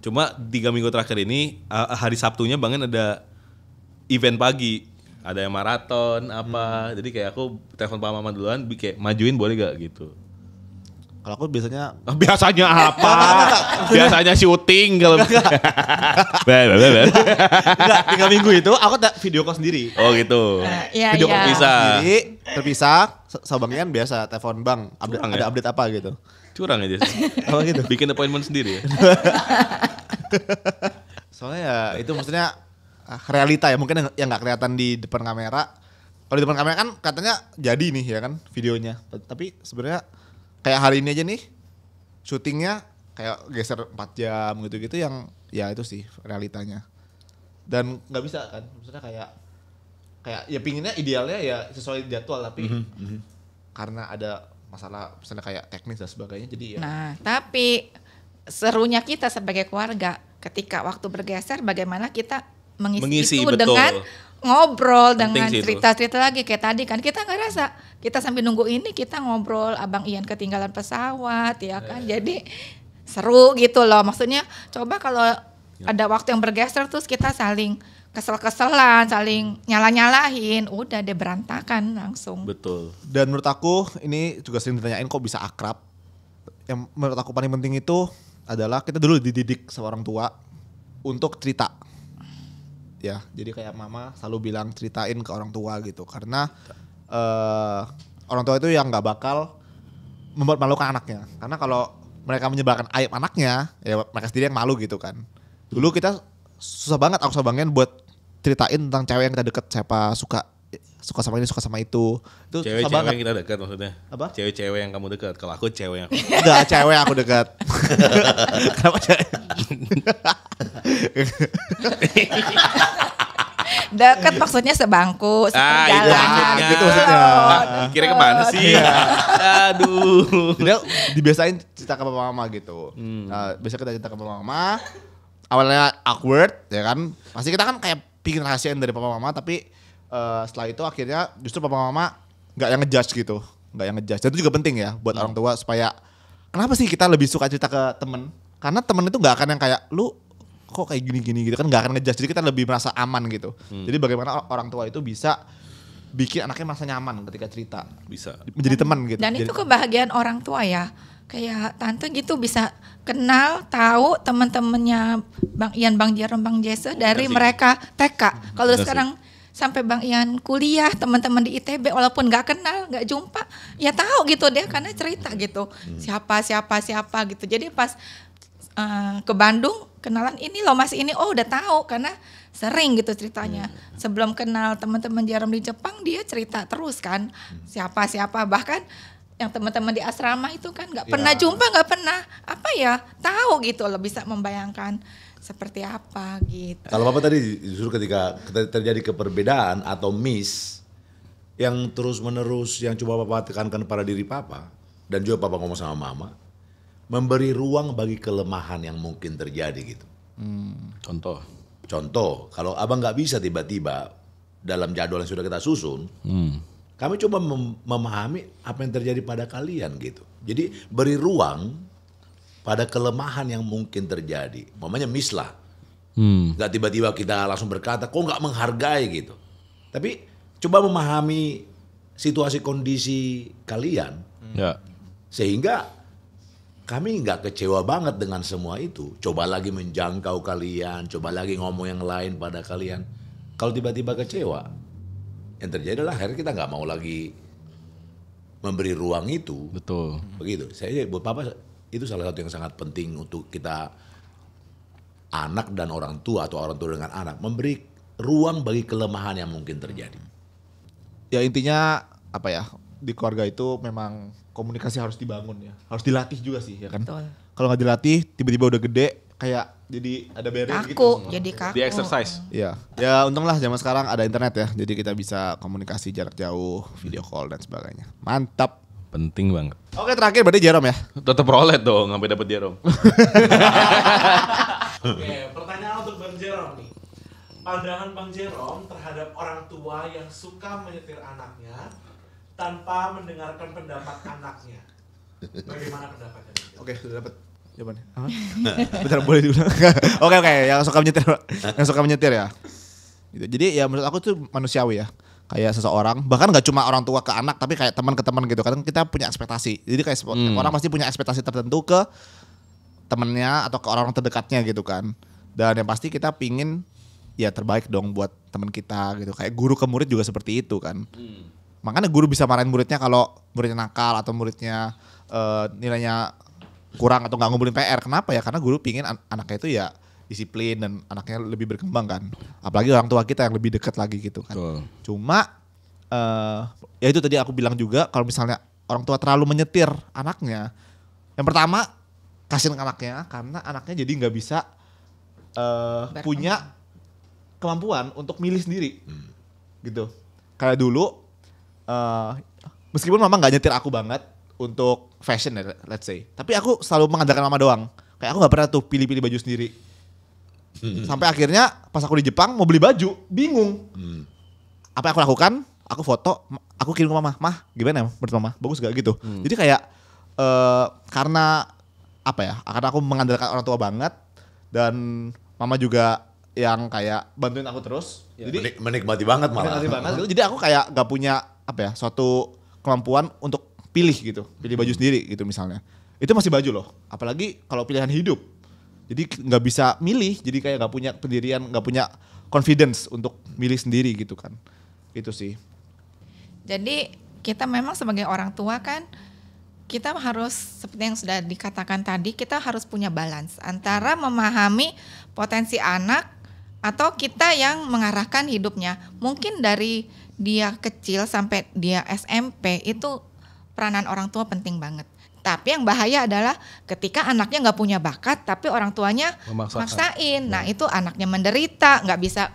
cuma tiga minggu terakhir ini eh, hari Sabtunya bangen ada event pagi ada yang maraton apa hmm. jadi kayak aku telepon Pak mama duluan kayak majuin boleh gak gitu kalau aku biasanya ah, biasanya apa biasanya syuting kalau enggak tiga minggu itu aku tak video call sendiri oh gitu uh, iya, video iya. call iya. terpisah sendiri terpisah sabangnya kan biasa telepon bang update, ya? ada update apa gitu curang aja apa gitu bikin appointment sendiri ya soalnya ya itu maksudnya Ah, realita ya mungkin yang nggak kelihatan di depan kamera kalau di depan kamera kan katanya jadi nih ya kan videonya tapi sebenarnya kayak hari ini aja nih syutingnya kayak geser 4 jam gitu-gitu yang ya itu sih realitanya dan nggak bisa kan maksudnya kayak kayak ya pinginnya idealnya ya sesuai jadwal tapi mm -hmm. karena ada masalah misalnya kayak teknis dan sebagainya jadi ya nah tapi serunya kita sebagai keluarga ketika waktu bergeser bagaimana kita mengisi, mengisi itu betul. dengan ngobrol Penting dengan cerita-cerita lagi kayak tadi kan kita nggak rasa kita sambil nunggu ini kita ngobrol abang Ian ketinggalan pesawat ya iya. kan eh. jadi seru gitu loh maksudnya coba kalau ya. ada waktu yang bergeser terus kita saling kesel-keselan, saling nyala-nyalahin, udah deh berantakan langsung. Betul. Dan menurut aku ini juga sering ditanyain kok bisa akrab. Yang menurut aku paling penting itu adalah kita dulu dididik seorang tua untuk cerita ya jadi kayak mama selalu bilang ceritain ke orang tua gitu karena uh, orang tua itu yang nggak bakal membuat malu ke anaknya karena kalau mereka menyebarkan aib anaknya ya mereka sendiri yang malu gitu kan dulu kita susah banget aku susah banget buat ceritain tentang cewek yang kita deket siapa suka suka sama ini suka sama itu itu cewek-cewek yang kita dekat maksudnya apa cewek-cewek yang kamu dekat kalau aku cewek yang aku enggak cewek aku dekat kenapa cewek Deket maksudnya sebangku, ah, kira maksudnya. gitu maksudnya. Oh, Kira kemana sih? Iya. Aduh. Jadi dibiasain cerita ke papa mama gitu. Hmm. Uh, biasa kita cerita ke papa mama. Awalnya awkward ya kan. Pasti kita kan kayak pingin rahasiain dari papa mama tapi uh, setelah itu akhirnya justru papa mama nggak yang ngejudge gitu nggak yang ngejudge dan itu juga penting ya buat hmm. orang tua supaya kenapa sih kita lebih suka cerita ke temen karena temen itu nggak akan yang kayak lu kok kayak gini-gini gitu kan nggak akan ngejudge jadi kita lebih merasa aman gitu hmm. jadi bagaimana orang tua itu bisa bikin anaknya merasa nyaman ketika cerita bisa menjadi dan, teman gitu dan jadi, itu kebahagiaan orang tua ya kayak tante gitu bisa kenal tahu teman-temannya bang Ian bang Jaron bang Jesse dari Kasih. mereka TK hmm. kalau sekarang sampai Bang Ian kuliah, teman-teman di ITB walaupun nggak kenal, nggak jumpa, ya tahu gitu deh karena cerita gitu. Hmm. Siapa siapa siapa gitu. Jadi pas uh, ke Bandung kenalan ini loh Mas ini oh udah tahu karena sering gitu ceritanya. Hmm. Sebelum kenal teman-teman Jarum di Jepang dia cerita terus kan hmm. siapa siapa bahkan yang teman-teman di asrama itu kan nggak ya. pernah jumpa nggak pernah apa ya tahu gitu loh bisa membayangkan seperti apa gitu. Kalau Bapak tadi justru ketika terjadi keperbedaan atau miss yang terus-menerus yang coba Bapak tekankan pada diri Papa dan juga Papa ngomong sama Mama memberi ruang bagi kelemahan yang mungkin terjadi gitu. Hmm. Contoh. Contoh, kalau Abang nggak bisa tiba-tiba dalam jadwal yang sudah kita susun, hmm. kami coba mem memahami apa yang terjadi pada kalian gitu. Jadi beri ruang pada kelemahan yang mungkin terjadi. Mamanya mislah. Hmm. Gak tiba-tiba kita langsung berkata, kok nggak menghargai gitu. Tapi coba memahami situasi kondisi kalian. Hmm. Sehingga kami nggak kecewa banget dengan semua itu. Coba lagi menjangkau kalian, coba lagi ngomong yang lain pada kalian. Kalau tiba-tiba kecewa, yang terjadi adalah akhirnya kita nggak mau lagi memberi ruang itu. Betul. Begitu. Saya buat papa itu salah satu yang sangat penting untuk kita anak dan orang tua atau orang tua dengan anak memberi ruang bagi kelemahan yang mungkin terjadi. Ya intinya apa ya di keluarga itu memang komunikasi harus dibangun ya, harus dilatih juga sih ya kan. Kalau nggak dilatih tiba-tiba udah gede kayak jadi ada barrier gitu kaku, gitu. jadi kaku. Di exercise. ya Ya untunglah zaman sekarang ada internet ya. Jadi kita bisa komunikasi jarak jauh, video call dan sebagainya. Mantap. Penting banget. Oke terakhir berarti Jerome ya? Tetap rolet dong sampai dapat Jerome. Oke pertanyaan untuk Bang Jerom nih. Pandangan Bang Jerom terhadap orang tua yang suka menyetir anaknya tanpa mendengarkan pendapat anaknya. Bagaimana pendapatnya? Oke sudah dapat jawabannya. Bentar boleh diulang. Oke oke yang suka menyetir yang suka menyetir ya. Gitu. Jadi ya menurut aku tuh manusiawi ya kayak seseorang bahkan nggak cuma orang tua ke anak tapi kayak teman ke teman gitu kadang kita punya ekspektasi jadi kayak hmm. orang pasti punya ekspektasi tertentu ke temennya atau ke orang terdekatnya gitu kan dan yang pasti kita pingin ya terbaik dong buat teman kita gitu kayak guru ke murid juga seperti itu kan hmm. makanya guru bisa marahin muridnya kalau muridnya nakal atau muridnya uh, nilainya kurang atau nggak ngumpulin PR kenapa ya karena guru pingin an anaknya itu ya disiplin dan anaknya lebih berkembang kan. Apalagi orang tua kita yang lebih dekat lagi gitu kan. Betul. Cuma uh, ya itu tadi aku bilang juga kalau misalnya orang tua terlalu menyetir anaknya, yang pertama kasihin anaknya karena anaknya jadi nggak bisa uh, punya kemampuan untuk milih sendiri hmm. gitu. Kayak dulu uh, meskipun mama nggak nyetir aku banget untuk fashion ya, let's say, tapi aku selalu mengandalkan mama doang. Kayak aku nggak pernah tuh pilih-pilih baju sendiri Sampai akhirnya pas aku di Jepang mau beli baju, bingung. Hmm. Apa yang aku lakukan? Aku foto, aku kirim ke mama. Mah, gimana ya menurut mama? Bagus gak gitu? Hmm. Jadi kayak uh, karena apa ya? Karena aku mengandalkan orang tua banget dan mama juga yang kayak bantuin aku terus. Ya. Jadi Menik, menikmati banget malah. Menikmati banget gitu. Jadi aku kayak gak punya apa ya? Suatu kemampuan untuk pilih gitu, pilih baju sendiri gitu misalnya. Itu masih baju loh, apalagi kalau pilihan hidup jadi nggak bisa milih jadi kayak nggak punya pendirian nggak punya confidence untuk milih sendiri gitu kan itu sih jadi kita memang sebagai orang tua kan kita harus seperti yang sudah dikatakan tadi kita harus punya balance antara memahami potensi anak atau kita yang mengarahkan hidupnya mungkin dari dia kecil sampai dia SMP itu peranan orang tua penting banget tapi yang bahaya adalah ketika anaknya nggak punya bakat, tapi orang tuanya Memaksakan. maksain. Nah ya. itu anaknya menderita, nggak bisa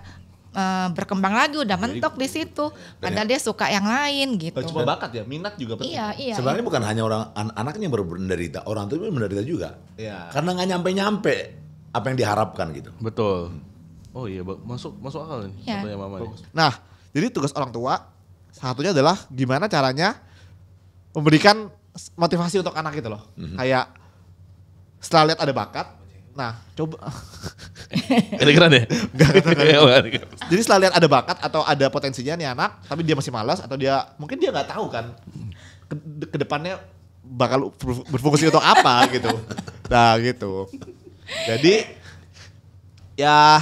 uh, berkembang lagi udah mentok di situ padahal dia suka yang lain gitu. cuma bakat ya, minat juga penting. Iya, iya. Sebenarnya iya. bukan hanya orang an anaknya yang menderita, orang tuanya menderita juga. Iya. Karena nggak nyampe-nyampe apa yang diharapkan gitu. Betul. Hmm. Oh iya, masuk masuk akal nih ya. Nih. Nah, jadi tugas orang tua satunya adalah gimana caranya memberikan motivasi untuk anak gitu loh. Mm-hmm. Kayak setelah lihat ada bakat, nah coba. ini keren deh. Jadi setelah lihat ada bakat atau ada potensinya nih anak, tapi dia masih malas atau dia mungkin dia nggak tahu kan ke, ke depannya bakal berfungsi untuk apa gitu. Nah gitu. Jadi ya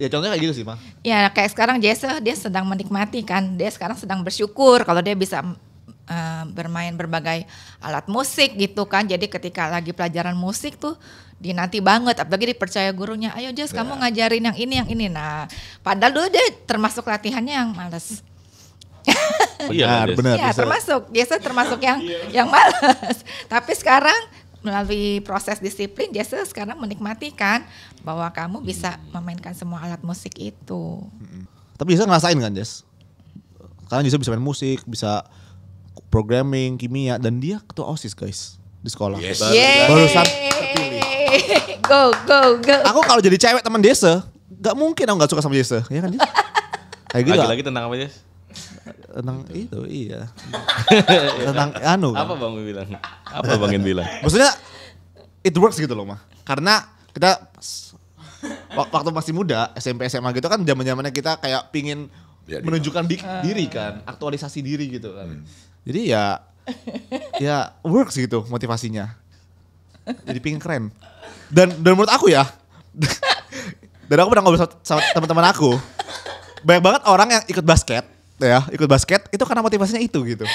Ya contohnya kayak gitu sih, ma, Ya kayak sekarang Jesse dia sedang menikmati kan. Dia sekarang sedang bersyukur kalau dia bisa uh, bermain berbagai alat musik gitu kan. Jadi ketika lagi pelajaran musik tuh dinanti banget apalagi dipercaya gurunya ayo Jess ya. kamu ngajarin yang ini yang ini nah padahal dulu dia termasuk latihannya yang males iya, benar benar ya, termasuk biasa termasuk yang iya. yang males tapi sekarang melalui proses disiplin Jesse sekarang menikmati kan bahwa kamu bisa hmm. memainkan semua alat musik itu hmm. tapi bisa ngerasain kan Jess karena Jesse bisa main musik bisa programming, kimia dan dia ketua OSIS, guys, di sekolah. Yes. Barusan Go go go. Aku kalau jadi cewek teman Desa, gak mungkin aku gak suka sama Desa, ya kan? Gitu Lagi-lagi tentang apa, Des? tentang itu iya. iya tentang anu kan? apa bang bilang apa bang bilang maksudnya it works gitu loh mah karena kita waktu masih muda SMP SMA gitu kan zaman zamannya kita kayak pingin ya, menunjukkan di, ah. diri kan aktualisasi diri gitu kan hmm. Jadi ya ya works gitu motivasinya. Jadi pingin keren. Dan dan menurut aku ya. dan aku pernah ngobrol sama, sama teman-teman aku. Banyak banget orang yang ikut basket ya, ikut basket itu karena motivasinya itu gitu.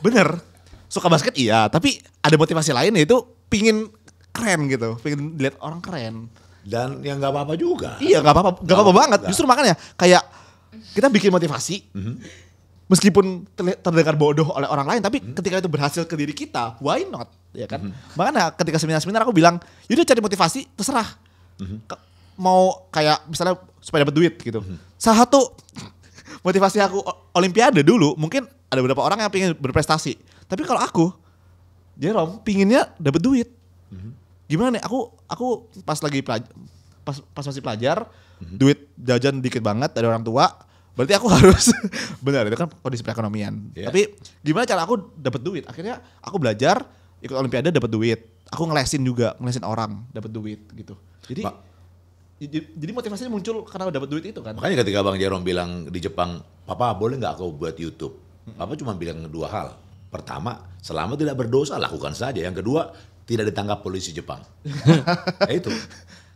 Bener. Suka basket iya, tapi ada motivasi lain yaitu pingin keren gitu, pingin dilihat orang keren. Dan yang nggak apa-apa juga. Iya nggak apa-apa, nggak apa-apa banget. Justru makanya kayak kita bikin motivasi, mm -hmm meskipun terdengar bodoh oleh orang lain tapi hmm. ketika itu berhasil ke diri kita why not ya kan hmm. makanya ketika seminar-seminar aku bilang yaudah cari motivasi terserah hmm. mau kayak misalnya supaya dapat duit gitu hmm. salah satu motivasi aku olimpiade dulu mungkin ada beberapa orang yang pengen berprestasi tapi kalau aku Jerome pinginnya dapat duit hmm. gimana nih aku aku pas lagi pas pas masih pelajar hmm. duit jajan dikit banget dari orang tua berarti aku harus benar itu kan kondisi perekonomian yeah. tapi gimana cara aku dapat duit akhirnya aku belajar ikut olimpiade dapat duit aku ngelesin juga ngelesin orang dapat duit gitu jadi Ma jadi motivasinya muncul karena dapat duit itu kan makanya ketika bang Jerome bilang di Jepang papa boleh nggak aku buat YouTube papa cuma bilang dua hal pertama selama tidak berdosa lakukan saja yang kedua tidak ditangkap polisi Jepang ya itu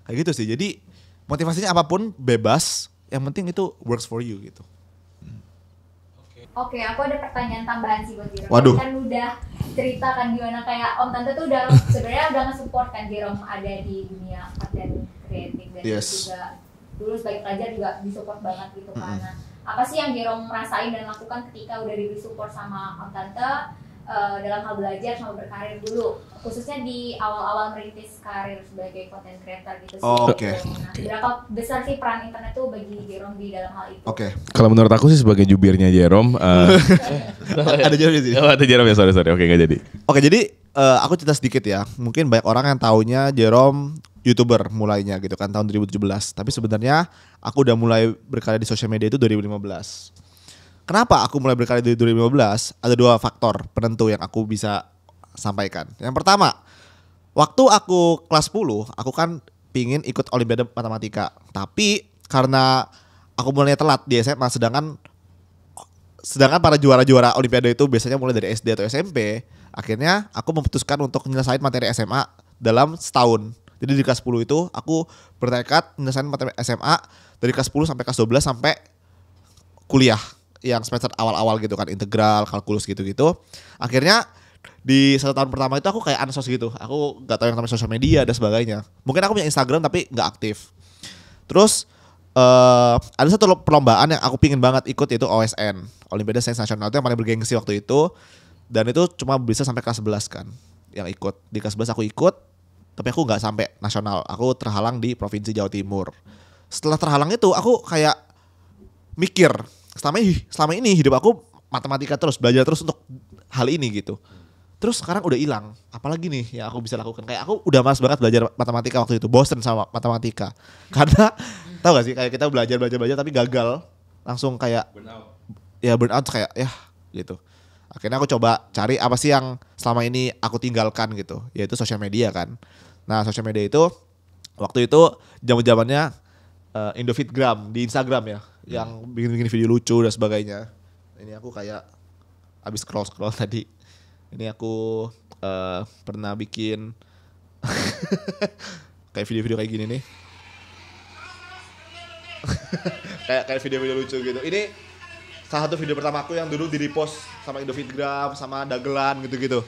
kayak gitu sih jadi motivasinya apapun bebas yang penting itu works for you gitu Oke, aku ada pertanyaan tambahan sih buat Jerome. Waduh. Kan udah cerita kan gimana kayak Om Tante tuh udah sebenarnya udah nge-support kan Jerome ada di dunia art dan creating dan yes. juga dulu sebagai pelajar juga disupport banget gitu kan. mm -hmm. karena apa sih yang Jerome rasain dan lakukan ketika udah di support sama Om Tante uh, dalam hal belajar sama berkarir dulu khususnya di awal-awal merintis karir sebagai content creator gitu sih. Oh, Oke. Okay. Nah, Berapa besar sih peran internet tuh bagi Jerome di dalam hal itu? Oke. Okay. Kalau menurut aku sih sebagai jubirnya Jerome uh, ada Jerome ya? di sini. Oh, ada Jerome ya, sorry sorry. Oke, okay, nggak jadi. Oke, okay, jadi uh, aku cerita sedikit ya. Mungkin banyak orang yang taunya Jerome YouTuber mulainya gitu kan tahun 2017. Tapi sebenarnya aku udah mulai berkarya di sosial media itu 2015. Kenapa aku mulai berkarya dari 2015? Ada dua faktor penentu yang aku bisa sampaikan. Yang pertama, waktu aku kelas 10, aku kan pingin ikut olimpiade matematika. Tapi karena aku mulainya telat di SMA sedangkan sedangkan para juara-juara olimpiade itu biasanya mulai dari SD atau SMP, akhirnya aku memutuskan untuk menyelesaikan materi SMA dalam setahun. Jadi di kelas 10 itu aku bertekad menyelesaikan materi SMA dari kelas 10 sampai kelas 12 sampai kuliah yang semester awal-awal gitu kan integral kalkulus gitu-gitu akhirnya di satu tahun pertama itu aku kayak ansos gitu aku nggak tahu yang namanya sosial media dan sebagainya mungkin aku punya Instagram tapi nggak aktif terus uh, ada satu perlombaan yang aku pingin banget ikut yaitu OSN Olimpiade Sains Nasional itu yang paling bergengsi waktu itu dan itu cuma bisa sampai kelas 11 kan yang ikut di kelas 11 aku ikut tapi aku nggak sampai nasional aku terhalang di provinsi Jawa Timur setelah terhalang itu aku kayak mikir selama ini selama ini hidup aku matematika terus belajar terus untuk hal ini gitu terus sekarang udah hilang apalagi nih yang aku bisa lakukan kayak aku udah mas banget belajar matematika waktu itu bosen sama matematika karena tau gak sih kayak kita belajar belajar belajar tapi gagal langsung kayak burn ya burnout kayak ya gitu akhirnya aku coba cari apa sih yang selama ini aku tinggalkan gitu yaitu sosial media kan nah sosial media itu waktu itu zaman zamannya uh, eh, Indofitgram di Instagram ya yang bikin-bikin video lucu dan sebagainya. Ini aku kayak abis scroll scroll tadi. Ini aku uh, pernah bikin kayak video-video kayak gini nih. kayak kayak video-video lucu gitu. Ini salah satu video pertama aku yang dulu di repost sama Indovidgram sama Dagelan gitu-gitu.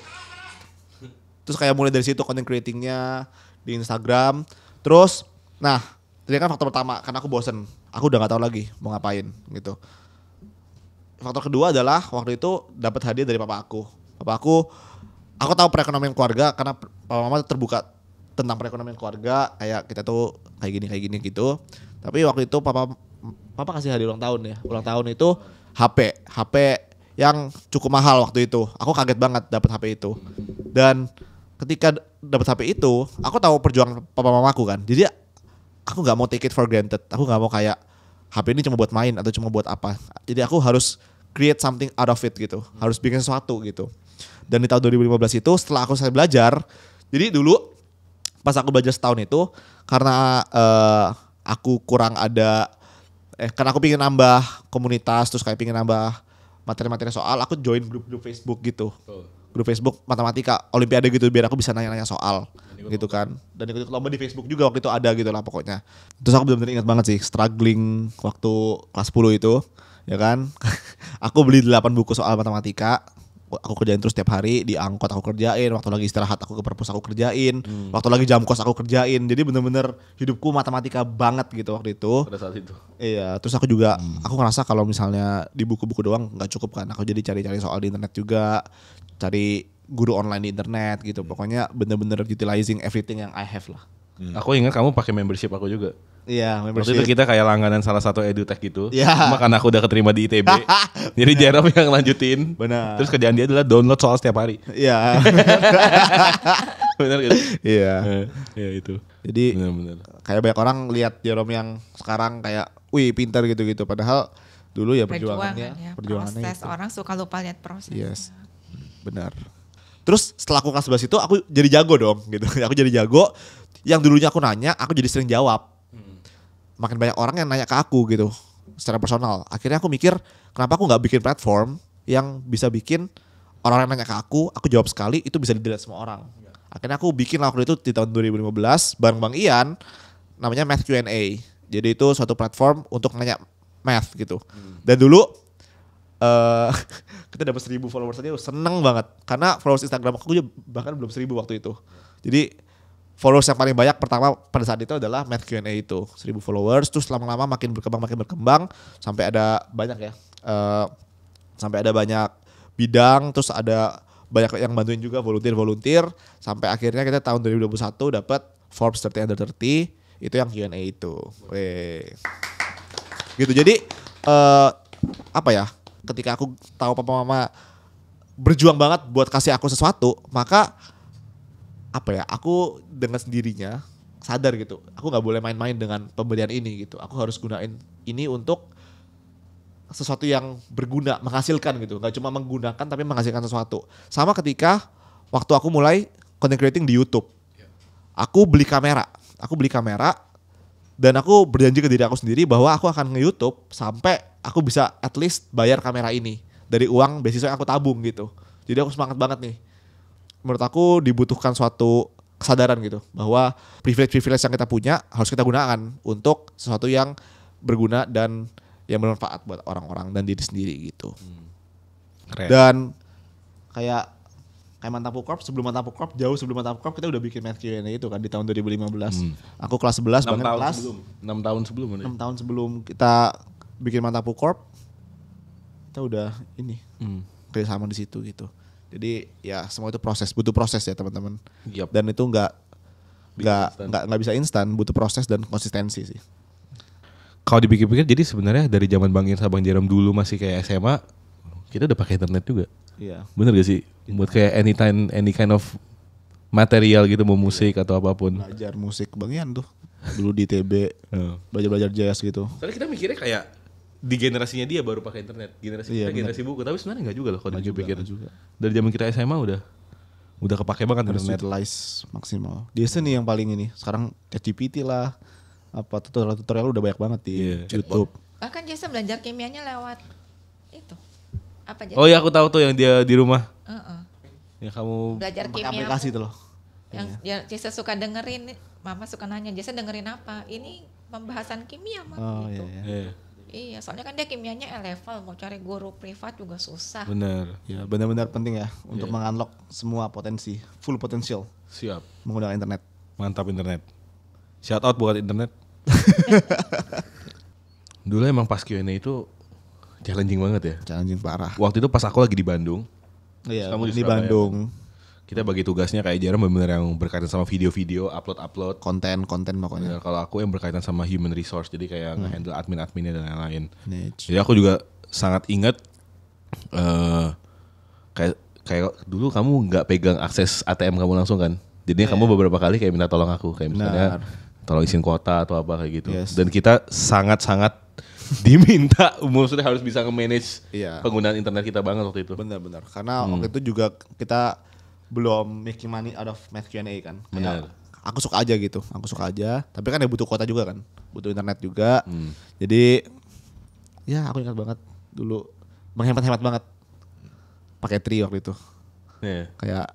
Terus kayak mulai dari situ konten creatingnya di Instagram. Terus, nah, tadi kan faktor pertama karena aku bosen aku udah nggak tahu lagi mau ngapain gitu faktor kedua adalah waktu itu dapat hadiah dari papa aku papa aku aku tahu perekonomian keluarga karena papa mama terbuka tentang perekonomian keluarga kayak kita tuh kayak gini kayak gini gitu tapi waktu itu papa papa kasih hadiah ulang tahun ya ulang tahun itu HP HP yang cukup mahal waktu itu aku kaget banget dapat HP itu dan ketika dapat HP itu aku tahu perjuangan papa mamaku kan jadi aku nggak mau take it for granted aku nggak mau kayak HP ini cuma buat main atau cuma buat apa jadi aku harus create something out of it gitu harus bikin sesuatu gitu dan di tahun 2015 itu setelah aku saya belajar jadi dulu pas aku belajar setahun itu karena uh, aku kurang ada eh karena aku pingin nambah komunitas terus kayak pingin nambah materi-materi soal aku join grup-grup Facebook gitu grup Facebook matematika olimpiade gitu biar aku bisa nanya-nanya soal dan gitu kan dan ikut lomba di Facebook juga waktu itu ada gitu lah pokoknya terus aku benar-benar ingat banget sih struggling waktu kelas 10 itu ya kan aku beli 8 buku soal matematika aku kerjain terus setiap hari di angkot aku kerjain waktu lagi istirahat aku ke perpus aku kerjain hmm. waktu lagi jam kos aku kerjain jadi bener-bener hidupku matematika banget gitu waktu itu pada saat itu iya terus aku juga hmm. aku ngerasa kalau misalnya di buku-buku doang nggak cukup kan aku jadi cari-cari soal di internet juga cari guru online di internet gitu. Hmm. Pokoknya bener-bener utilizing everything yang I have lah. Hmm. Aku ingat kamu pakai membership aku juga. Iya, membership. Waktu itu kita kayak langganan salah satu edutech gitu. Iya. Cuma karena aku udah keterima di ITB. jadi Jerome yang lanjutin. Benar. Terus kerjaan dia adalah download soal setiap hari. Iya. Benar gitu. Iya. Iya itu. Jadi benar, benar. kayak banyak orang lihat Jerome yang sekarang kayak wih pintar gitu-gitu padahal dulu ya perjuangannya perjuangan, ya, perjuangannya proses itu. orang suka lupa lihat proses. Yes benar terus setelah aku kelas 11 itu aku jadi jago dong gitu aku jadi jago yang dulunya aku nanya aku jadi sering jawab hmm. makin banyak orang yang nanya ke aku gitu secara personal akhirnya aku mikir kenapa aku nggak bikin platform yang bisa bikin orang yang nanya ke aku aku jawab sekali itu bisa dilihat semua orang ya. akhirnya aku bikin waktu itu di tahun 2015 bareng Bang Ian namanya Math Q&A jadi itu suatu platform untuk nanya math gitu hmm. dan dulu uh, kita dapat seribu followers aja seneng banget karena followers Instagram aku juga bahkan belum seribu waktu itu jadi followers yang paling banyak pertama pada saat itu adalah Matt Q&A itu seribu followers terus lama-lama makin berkembang makin berkembang sampai ada banyak ya uh, sampai ada banyak bidang terus ada banyak yang bantuin juga volunteer volunteer sampai akhirnya kita tahun 2021 dapat Forbes 30 under 30 itu yang Q&A itu. Wey. Gitu jadi uh, apa ya? ketika aku tahu papa mama berjuang banget buat kasih aku sesuatu maka apa ya aku dengan sendirinya sadar gitu aku nggak boleh main-main dengan pemberian ini gitu aku harus gunain ini untuk sesuatu yang berguna menghasilkan gitu nggak cuma menggunakan tapi menghasilkan sesuatu sama ketika waktu aku mulai content creating di YouTube aku beli kamera aku beli kamera dan aku berjanji ke diri aku sendiri bahwa aku akan nge YouTube sampai aku bisa at least bayar kamera ini dari uang beasiswa yang aku tabung gitu. Jadi aku semangat banget nih. Menurut aku dibutuhkan suatu kesadaran gitu bahwa privilege-privilege yang kita punya harus kita gunakan untuk sesuatu yang berguna dan yang bermanfaat buat orang-orang dan diri sendiri gitu. Hmm. Keren. Dan kayak kayak Mantap Corp sebelum Mantap Corp jauh sebelum Mantap Corp kita udah bikin math Q&A itu kan di tahun 2015. Hmm. Aku kelas 11 banget kelas. Enam tahun sebelum. 6 tahun tahun sebelum kita bikin Mantapu Corp kita udah ini hmm. kerjasama di situ gitu. Jadi ya semua itu proses, butuh proses ya teman-teman. Yep. Dan itu nggak nggak nggak nggak bisa instan, butuh proses dan konsistensi sih. Kalau dipikir-pikir, jadi sebenarnya dari zaman Bang Irsa, Bang Jerem dulu masih kayak SMA, kita udah pakai internet juga. Iya. Bener gak sih? Buat kayak anytime, any kind of material gitu, mau iya. musik atau apapun. Belajar musik bagian tuh. Dulu di TB, belajar-belajar jazz gitu. Soalnya kita mikirnya kayak di generasinya dia baru pakai internet generasi iya, kita generasi buku tapi sebenarnya enggak juga loh kalau dipikir juga. dari zaman kita SMA udah udah kepake banget harus utilize maksimal biasa nih yang paling ini sekarang ChatGPT lah apa tutorial tutorial udah banyak banget di yeah. YouTube bahkan Jason belajar kimianya lewat itu apa aja oh ya aku tahu tuh yang dia di rumah uh -uh. yang kamu belajar kimia aplikasi tuh loh yang iya. ya. Jason suka dengerin mama suka nanya Jason dengerin apa ini pembahasan kimia mah oh, gitu iya, iya. iya. Iya, soalnya kan dia kimianya e level, mau cari guru privat juga susah. Bener, ya benar-benar penting ya untuk yeah. mengunlock semua potensi, full potensial. Siap. Menggunakan internet. Mantap internet. Shout out buat internet. Dulu emang pas Q&A itu challenging banget ya. Challenging parah. Waktu itu pas aku lagi di Bandung. Iya, kamu di, di Bandung kita bagi tugasnya kayak jarang benar-benar yang berkaitan sama video-video upload-upload konten konten pokoknya. Kalau aku yang berkaitan sama human resource jadi kayak hmm. handle admin-adminnya dan lain-lain. Jadi aku juga sangat ingat uh, kayak kayak dulu kamu nggak pegang akses ATM kamu langsung kan? Jadi yeah. kamu beberapa kali kayak minta tolong aku kayak misalnya nah. tolong isin kuota atau apa kayak gitu. Yes. Dan kita sangat-sangat diminta maksudnya harus bisa nge-manage yeah. penggunaan internet kita banget waktu itu. Benar-benar. Karena hmm. waktu itu juga kita belum making money out of math Q&A kan. Benar. Aku suka aja gitu, aku suka aja. Tapi kan ya butuh kuota juga kan, butuh internet juga. Hmm. Jadi ya aku ingat banget dulu menghemat-hemat banget pakai tri waktu itu. Yeah. Kayak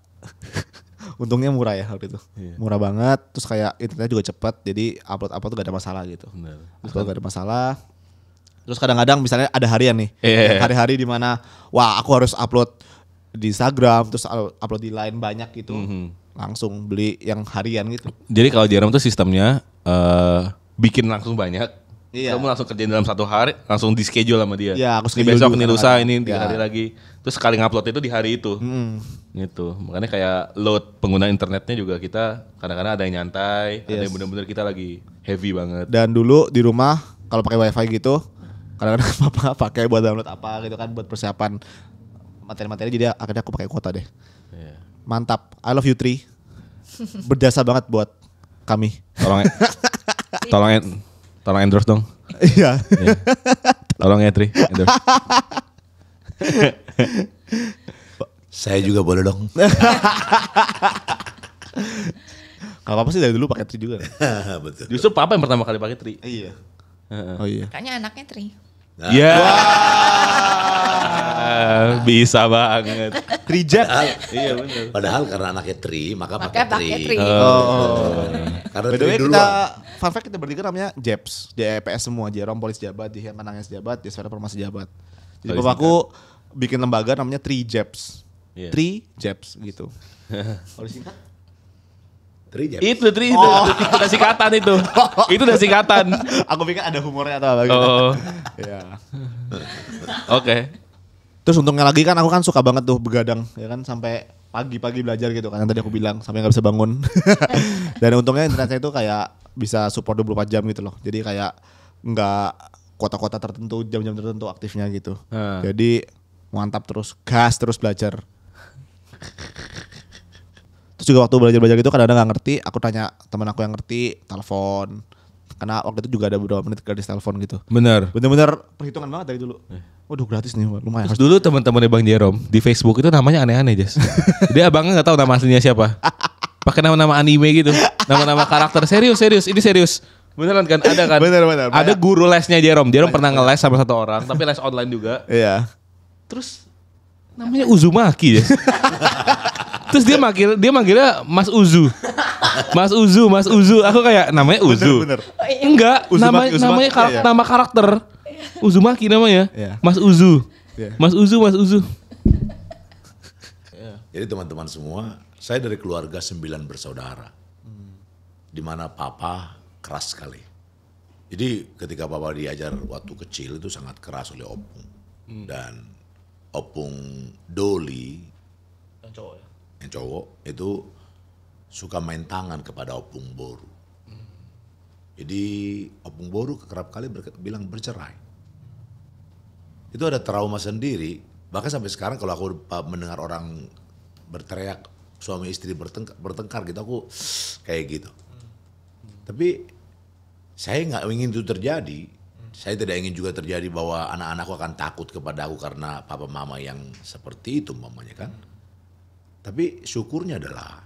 untungnya murah ya waktu itu. Yeah. Murah banget, terus kayak internet juga cepat. Jadi upload apa tuh gak ada masalah gitu. Benar. Upload gak ada masalah. Terus kadang-kadang misalnya ada harian nih, iya. hari-hari yeah. dimana wah aku harus upload di Instagram terus upload di lain banyak gitu mm -hmm. langsung beli yang harian gitu jadi kalau Jerem tuh sistemnya uh, bikin langsung banyak Iya. Kamu langsung kerjain dalam satu hari, langsung di schedule sama dia. Ya aku schedule. Ini besok, ini lusa, ini di ya. lagi. Terus sekali ngupload itu di hari itu. Hmm. Gitu. Makanya kayak load pengguna internetnya juga kita kadang-kadang ada yang nyantai, yes. ada yang bener-bener kita lagi heavy banget. Dan dulu di rumah kalau pakai wifi gitu, kadang-kadang papa pakai buat download apa gitu kan buat persiapan materi-materi jadi akhirnya aku pakai kuota deh. Yeah. Mantap. I love you Tri. Berdasar banget buat kami. Tolong e- tolong e- tolong endorse dong. Iya. yeah. Tolong ya Tri, Saya juga boleh dong. Kalau apa-apa sih dari dulu pakai tri juga. Betul. Justru papa yang pertama kali pakai tri. Iya. Oh iya. Kayaknya anaknya tri. Nah. Yeah. Ya. Wow. Ah, bisa banget. Trijak. iya benar. Padahal karena anaknya Tri, maka pakai Tri. tri. Oh. oh. karena Tri dulu. Kita fun fact kita bertiga kan namanya Jeps, JPS e semua, Jerome Polis Jabat, Menangnya Sejabat, di Sfera Formasi Jabat. Jadi aku bikin lembaga namanya Tri Jeps. Yeah. Tri Jeps gitu. Kalau singkat itu tri itu, oh. itu udah singkatan itu. itu udah singkatan. Aku pikir ada humornya atau apa gitu. Oh. ya. Oke. Okay. Terus untungnya lagi kan aku kan suka banget tuh begadang ya kan sampai pagi-pagi belajar gitu kan yang tadi aku bilang sampai nggak bisa bangun. Dan untungnya ternyata itu kayak bisa support 24 jam gitu loh. Jadi kayak nggak kota-kota tertentu, jam-jam tertentu aktifnya gitu. Hmm. Jadi mantap terus, gas terus belajar terus juga waktu belajar belajar gitu kadang-kadang nggak ngerti aku tanya teman aku yang ngerti telepon karena waktu itu juga ada beberapa menit gratis telepon gitu bener bener-bener perhitungan banget dari dulu eh. Waduh gratis nih lumayan. Terus dulu teman-temannya Bang Jerom di Facebook itu namanya aneh-aneh Jess. Dia abangnya nggak tahu nama aslinya siapa. Pakai nama-nama anime gitu, nama-nama karakter serius serius ini serius. Beneran kan ada kan? Bener bener. Ada banyak. guru lesnya Jerom. Jerom pernah ngeles sama satu orang, tapi les online juga. Iya. Terus namanya Uzumaki ya. Terus dia manggil dia manggilnya Mas Uzu. Mas Uzu, Mas Uzu. Aku kayak namanya Uzu. Enggak, nama, Uzumaki, namanya karak, ya, iya. nama karakter. Uzumaki namanya. Ya. Mas Uzu. Yeah. Mas Uzu, Mas Uzu. Iya. Jadi teman-teman semua, saya dari keluarga sembilan bersaudara. Hmm. mana papa keras sekali. Jadi ketika papa diajar waktu kecil itu sangat keras oleh opung. Hmm. Dan opung Doli yang cowok itu suka main tangan kepada opung boru. Jadi opung boru kerap kali ber, bilang bercerai. Itu ada trauma sendiri. Bahkan sampai sekarang kalau aku mendengar orang berteriak suami istri bertengkar, bertengkar gitu aku kayak gitu. Tapi saya nggak ingin itu terjadi. Saya tidak ingin juga terjadi bahwa anak-anakku akan takut kepada aku karena papa mama yang seperti itu mamanya kan. Hmm tapi syukurnya adalah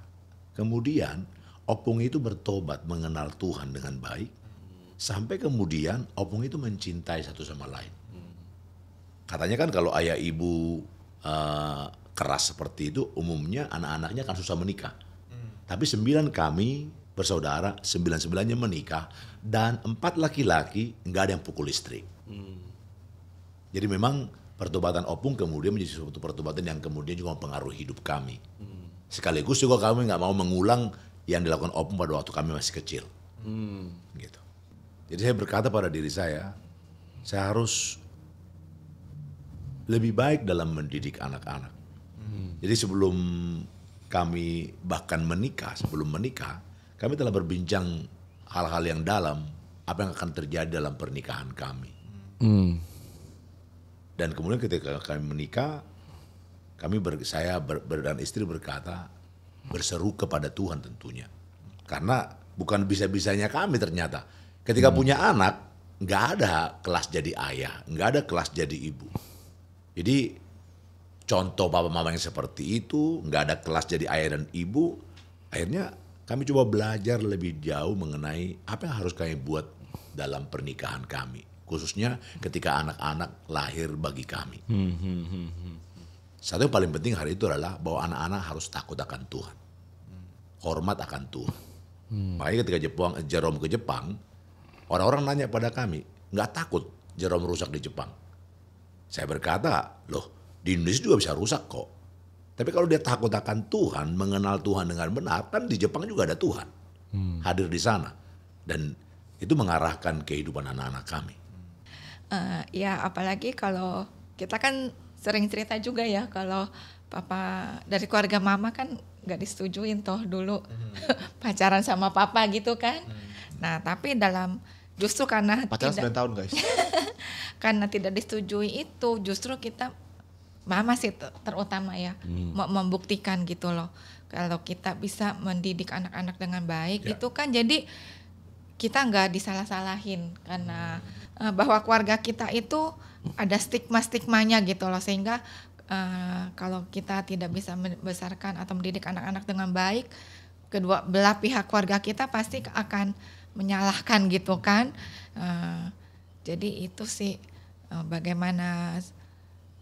kemudian Opung itu bertobat mengenal Tuhan dengan baik sampai kemudian Opung itu mencintai satu sama lain. Katanya kan kalau ayah ibu uh, keras seperti itu umumnya anak-anaknya kan susah menikah. Hmm. Tapi sembilan kami bersaudara sembilan sembilannya menikah dan empat laki-laki nggak ada yang pukul listrik. Hmm. Jadi memang pertobatan opung kemudian menjadi suatu pertobatan yang kemudian juga mempengaruhi hidup kami. Sekaligus juga kami nggak mau mengulang yang dilakukan opung pada waktu kami masih kecil. Hmm. Gitu. Jadi saya berkata pada diri saya, saya harus lebih baik dalam mendidik anak-anak. Hmm. Jadi sebelum kami bahkan menikah, sebelum menikah, kami telah berbincang hal-hal yang dalam apa yang akan terjadi dalam pernikahan kami. Hmm dan kemudian ketika kami menikah, kami ber, saya ber, dan istri berkata berseru kepada Tuhan tentunya. Karena bukan bisa-bisanya kami ternyata. Ketika hmm. punya anak, nggak ada kelas jadi ayah, nggak ada kelas jadi ibu. Jadi contoh papa mama yang seperti itu, nggak ada kelas jadi ayah dan ibu, akhirnya kami coba belajar lebih jauh mengenai apa yang harus kami buat dalam pernikahan kami khususnya ketika anak-anak lahir bagi kami. Hmm, hmm, hmm, hmm. Satu yang paling penting hari itu adalah bahwa anak-anak harus takut akan Tuhan, hormat akan Tuhan. Hmm. Makanya ketika Jepang, Jerome ke Jepang, orang-orang nanya pada kami, nggak takut Jerome rusak di Jepang? Saya berkata, loh di Indonesia juga bisa rusak kok. Tapi kalau dia takut akan Tuhan, mengenal Tuhan dengan benar, kan di Jepang juga ada Tuhan hmm. hadir di sana. Dan itu mengarahkan kehidupan anak-anak kami uh, ya apalagi kalau kita kan sering cerita juga ya kalau papa dari keluarga mama kan nggak disetujuin toh dulu hmm. pacaran sama papa gitu kan hmm. nah tapi dalam justru karena pacaran tidak, tahun guys karena tidak disetujui itu justru kita mama sih terutama ya hmm. membuktikan gitu loh kalau kita bisa mendidik anak-anak dengan baik ya. itu kan jadi kita nggak disalah-salahin karena hmm Eh, bahwa keluarga kita itu ada stigma-stigmanya gitu loh sehingga uh, kalau kita tidak bisa membesarkan atau mendidik anak-anak dengan baik kedua belah pihak keluarga kita pasti akan menyalahkan gitu kan uh, jadi itu sih uh, bagaimana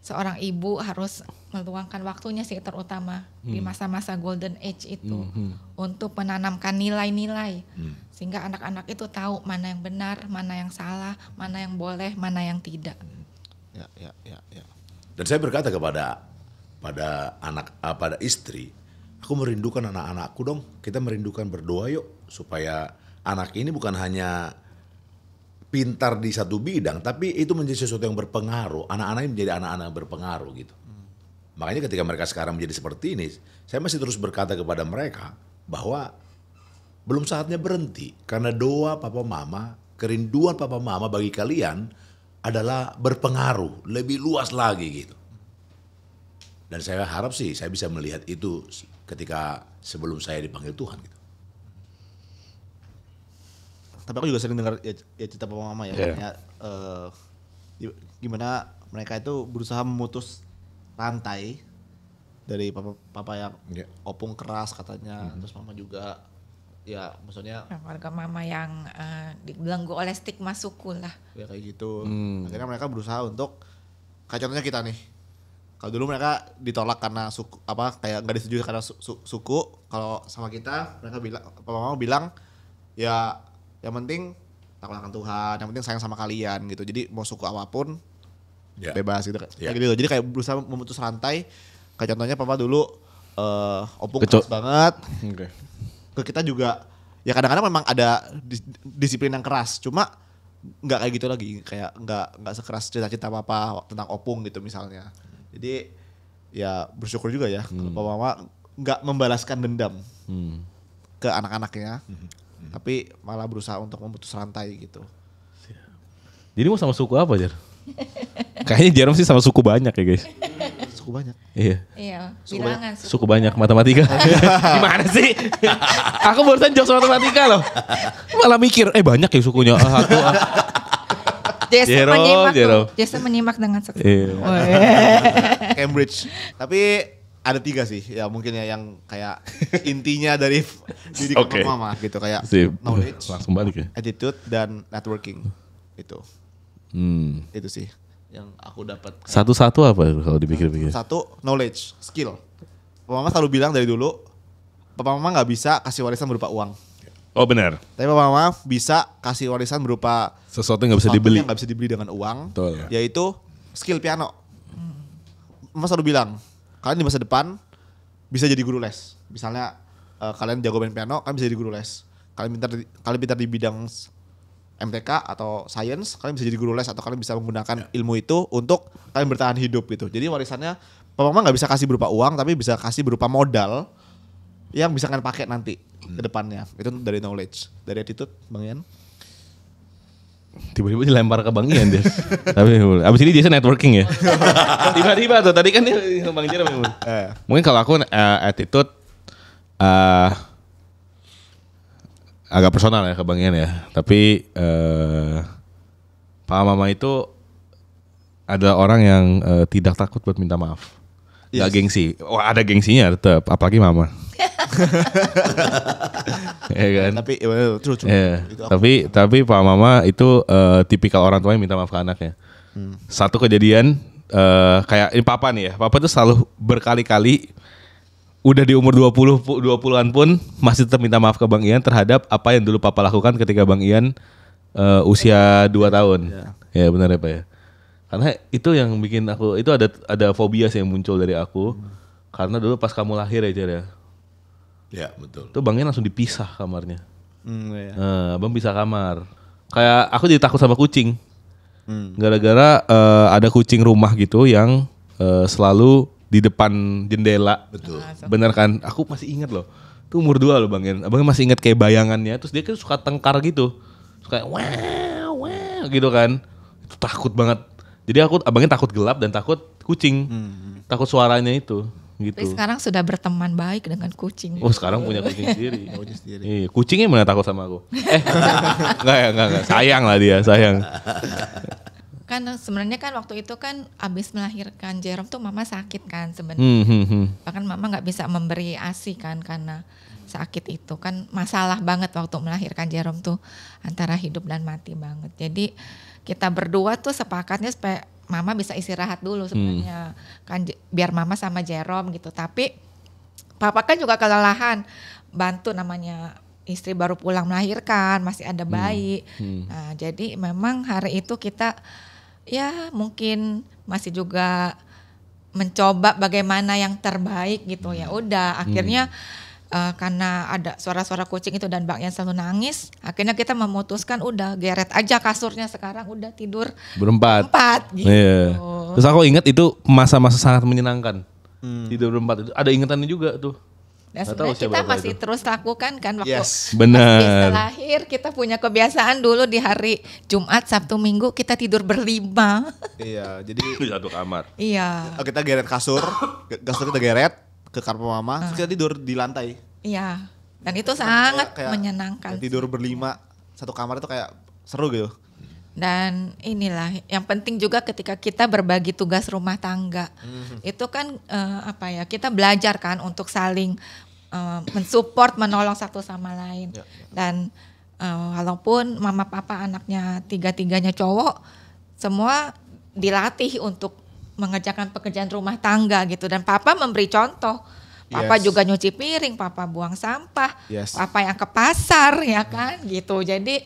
seorang ibu harus meluangkan waktunya sih terutama hmm. di masa-masa golden age itu hmm, hmm. untuk menanamkan nilai-nilai hmm. sehingga anak-anak itu tahu mana yang benar, mana yang salah, mana yang boleh, mana yang tidak. Hmm. Ya, ya, ya, ya. Dan saya berkata kepada pada anak uh, pada istri, aku merindukan anak-anakku dong. Kita merindukan berdoa yuk supaya anak ini bukan hanya pintar di satu bidang, tapi itu menjadi sesuatu yang berpengaruh. Anak-anak ini menjadi anak-anak yang berpengaruh gitu. Makanya ketika mereka sekarang menjadi seperti ini, saya masih terus berkata kepada mereka bahwa belum saatnya berhenti karena doa papa mama, kerinduan papa mama bagi kalian adalah berpengaruh lebih luas lagi gitu. Dan saya harap sih saya bisa melihat itu ketika sebelum saya dipanggil Tuhan gitu. Tapi aku juga sering dengar ya, ya cerita papa mama ya, yeah. ya uh, gimana mereka itu berusaha memutus rantai dari papa papa yang yeah. opung keras katanya mm-hmm. terus mama juga ya maksudnya keluarga nah, mama yang uh, diganggu oleh stigma suku lah ya kayak gitu mm. akhirnya mereka berusaha untuk kayak kita nih kalau dulu mereka ditolak karena suku apa kayak nggak disetujui karena su, suku kalau sama kita mereka bilang papa mama bilang ya yang penting takut akan Tuhan yang penting sayang sama kalian gitu jadi mau suku apapun yeah. bebas gitu yeah. kayak gitu jadi kayak berusaha memutus rantai kayak contohnya papa dulu uh, opung keras banget okay. ke kita juga ya kadang-kadang memang ada disiplin yang keras cuma nggak kayak gitu lagi kayak nggak nggak sekeras cerita cita papa tentang opung gitu misalnya jadi ya bersyukur juga ya hmm. kalau papa nggak membalaskan dendam hmm. ke anak-anaknya hmm. hmm. tapi malah berusaha untuk memutus rantai gitu jadi mau sama suku apa jar Kayaknya Jerome sih sama suku banyak ya guys. Suku banyak. Iya. Iya. Suku Banyak. Suku, suku banyak matematika. Gimana sih? Aku barusan jokes matematika loh. Malah mikir, eh banyak ya sukunya. Ah, aku, ah. Jason Jerome, menyimak Jason menyimak dengan seksama. Iya. Cambridge. Tapi ada tiga sih ya mungkin ya yang kayak intinya dari didikan okay. mama gitu kayak Sip. knowledge, langsung balik ya. attitude dan networking itu. Hmm. Itu sih yang aku dapat. Satu-satu apa kalau dipikir-pikir? Satu knowledge, skill. Papa mama selalu bilang dari dulu, papa mama nggak bisa kasih warisan berupa uang. Oh benar. Tapi papa mama bisa kasih warisan berupa sesuatu yang nggak bisa dibeli. Yang nggak bisa dibeli dengan uang. Betul. Yaitu skill piano. Mama selalu bilang, kalian di masa depan bisa jadi guru les. Misalnya eh, kalian jago main piano, kalian bisa jadi guru les. Kalian pintar, kalian pintar di bidang MTK atau science, kalian bisa jadi guru les atau kalian bisa menggunakan yeah. ilmu itu untuk kalian bertahan hidup gitu. Jadi warisannya Papa Mama nggak bisa kasih berupa uang, tapi bisa kasih berupa modal yang bisa kalian pakai nanti hmm. ke depannya. Itu dari knowledge, dari attitude, Bang Ian. Tiba-tiba dilempar ke Bang Ian dia. tapi abis ini dia networking ya. Tiba-tiba tuh tadi kan dia gitu, Bang Ian. Eh. Mungkin kalau aku uh, attitude uh, agak personal ya ke Bang Ian ya. Tapi eh, Pak Mama itu ada orang yang uh, tidak takut buat minta maaf. Yes. gengsi. Wah ada gengsinya tetap. Apalagi Mama. ya kan? Tapi well, iya, true, true. Yeah. tapi aku. tapi Pak Mama itu eh, tipikal orang tua yang minta maaf ke anaknya. Hmm. Satu kejadian eh, kayak ini Papa nih ya. Papa tuh selalu berkali-kali udah di umur 20 20-an pun masih tetap minta maaf ke Bang Ian terhadap apa yang dulu Papa lakukan ketika Bang Ian uh, usia 2 tahun. Ya, ya benar ya Pak ya. Karena itu yang bikin aku itu ada ada fobia sih yang muncul dari aku. Hmm. Karena dulu pas kamu lahir ya ya. Ya, betul. Itu Bang Ian langsung dipisah kamarnya. Hmm, ya. Uh, abang bisa kamar. Kayak aku jadi takut sama kucing. Hmm. Gara-gara hmm. uh, ada kucing rumah gitu yang uh, selalu di depan jendela. Betul. Ah, Bener kan? Aku masih ingat loh. Itu umur dua loh Bang Yan. Abang masih ingat kayak bayangannya. Terus dia kan suka tengkar gitu. Suka wow, wow gitu kan. Itu takut banget. Jadi aku abangnya takut gelap dan takut kucing. Hmm. Takut suaranya itu gitu. Tapi sekarang sudah berteman baik dengan kucing. Oh sekarang punya kucing sendiri. kucing sendiri. Iya, kucingnya mana takut sama aku? Eh, enggak ya, enggak, enggak. Sayang lah dia, sayang. kan sebenarnya kan waktu itu kan abis melahirkan Jerome tuh mama sakit kan sebenarnya hmm, hmm, hmm. bahkan mama nggak bisa memberi asi kan karena sakit itu kan masalah banget waktu melahirkan Jerome tuh antara hidup dan mati banget jadi kita berdua tuh sepakatnya supaya mama bisa istirahat dulu hmm. sebenarnya hmm. kan biar mama sama Jerome gitu tapi papa kan juga kelelahan bantu namanya istri baru pulang melahirkan masih ada hmm. bayi hmm. Hmm. nah jadi memang hari itu kita ya mungkin masih juga mencoba bagaimana yang terbaik gitu ya hmm. udah hmm. akhirnya hmm. uh, karena ada suara-suara kucing itu dan bang yang selalu nangis akhirnya kita memutuskan udah geret aja kasurnya sekarang udah tidur berempat empat gitu yeah. terus aku ingat itu masa-masa sangat menyenangkan hmm. tidur berempat itu ada ingetannya juga tuh Nah, sebenarnya kita masih itu. terus lakukan kan waktu yes. Benar. lahir kita punya kebiasaan dulu di hari Jumat, Sabtu, Minggu kita tidur berlima. Iya, jadi satu kamar. Iya. Oh, kita geret kasur, kasur kita geret ke kamar mama, uh. kita tidur di lantai. Iya. Dan itu sangat kayak, kayak menyenangkan. Kayak tidur berlima satu kamar itu kayak seru gitu dan inilah yang penting juga ketika kita berbagi tugas rumah tangga hmm itu kan uh, apa ya kita belajar kan untuk saling uh, mensupport menolong satu sama lain yeah, yeah. dan uh, walaupun mama papa anaknya tiga tiganya cowok semua dilatih untuk mengerjakan pekerjaan rumah tangga gitu dan papa memberi contoh Papa yes. juga nyuci piring, papa buang sampah, yes. papa yang ke pasar ya kan, hmm gitu. Jadi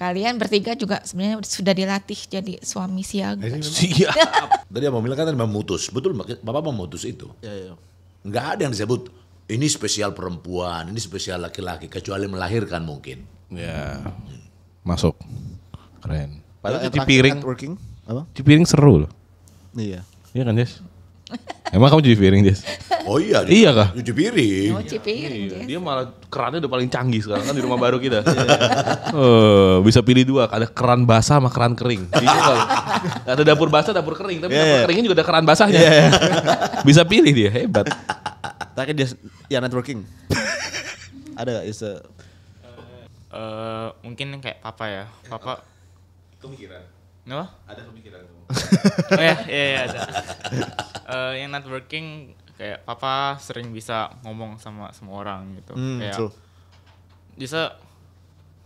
Kalian bertiga juga sebenarnya sudah dilatih jadi suami siaga. Iya, gitu. iya. siap. Tadi Abang bilang kan memutus. Betul Bapak memutus itu. Iya, iya. Enggak ada yang disebut ini spesial perempuan, ini spesial laki-laki. Kecuali melahirkan mungkin. Iya. Hmm. Masuk. Keren. Padahal di piring. Networking. Apa? Di piring seru loh. Iya. Iya kan, Des? Emang kamu cuci piring, Jess? Oh iya, dia iya kah? Cuci piring. Oh, cuci piring. Iya. Dia malah kerannya udah paling canggih sekarang kan di rumah baru kita. uh, bisa pilih dua, ada keran basah sama keran kering. Iya ada dapur basah, dapur kering, tapi yeah. dapur iya. keringnya juga ada keran basahnya. Yeah. Iya. bisa pilih dia, hebat. Tapi dia ya networking. ada gak is a... uh, eh, mungkin kayak papa ya. Papa kemikiran. Kenapa? Ada kemikiran oh ya, iya, iya uh, yang networking kayak papa sering bisa ngomong sama semua orang gitu hmm, kayak true. bisa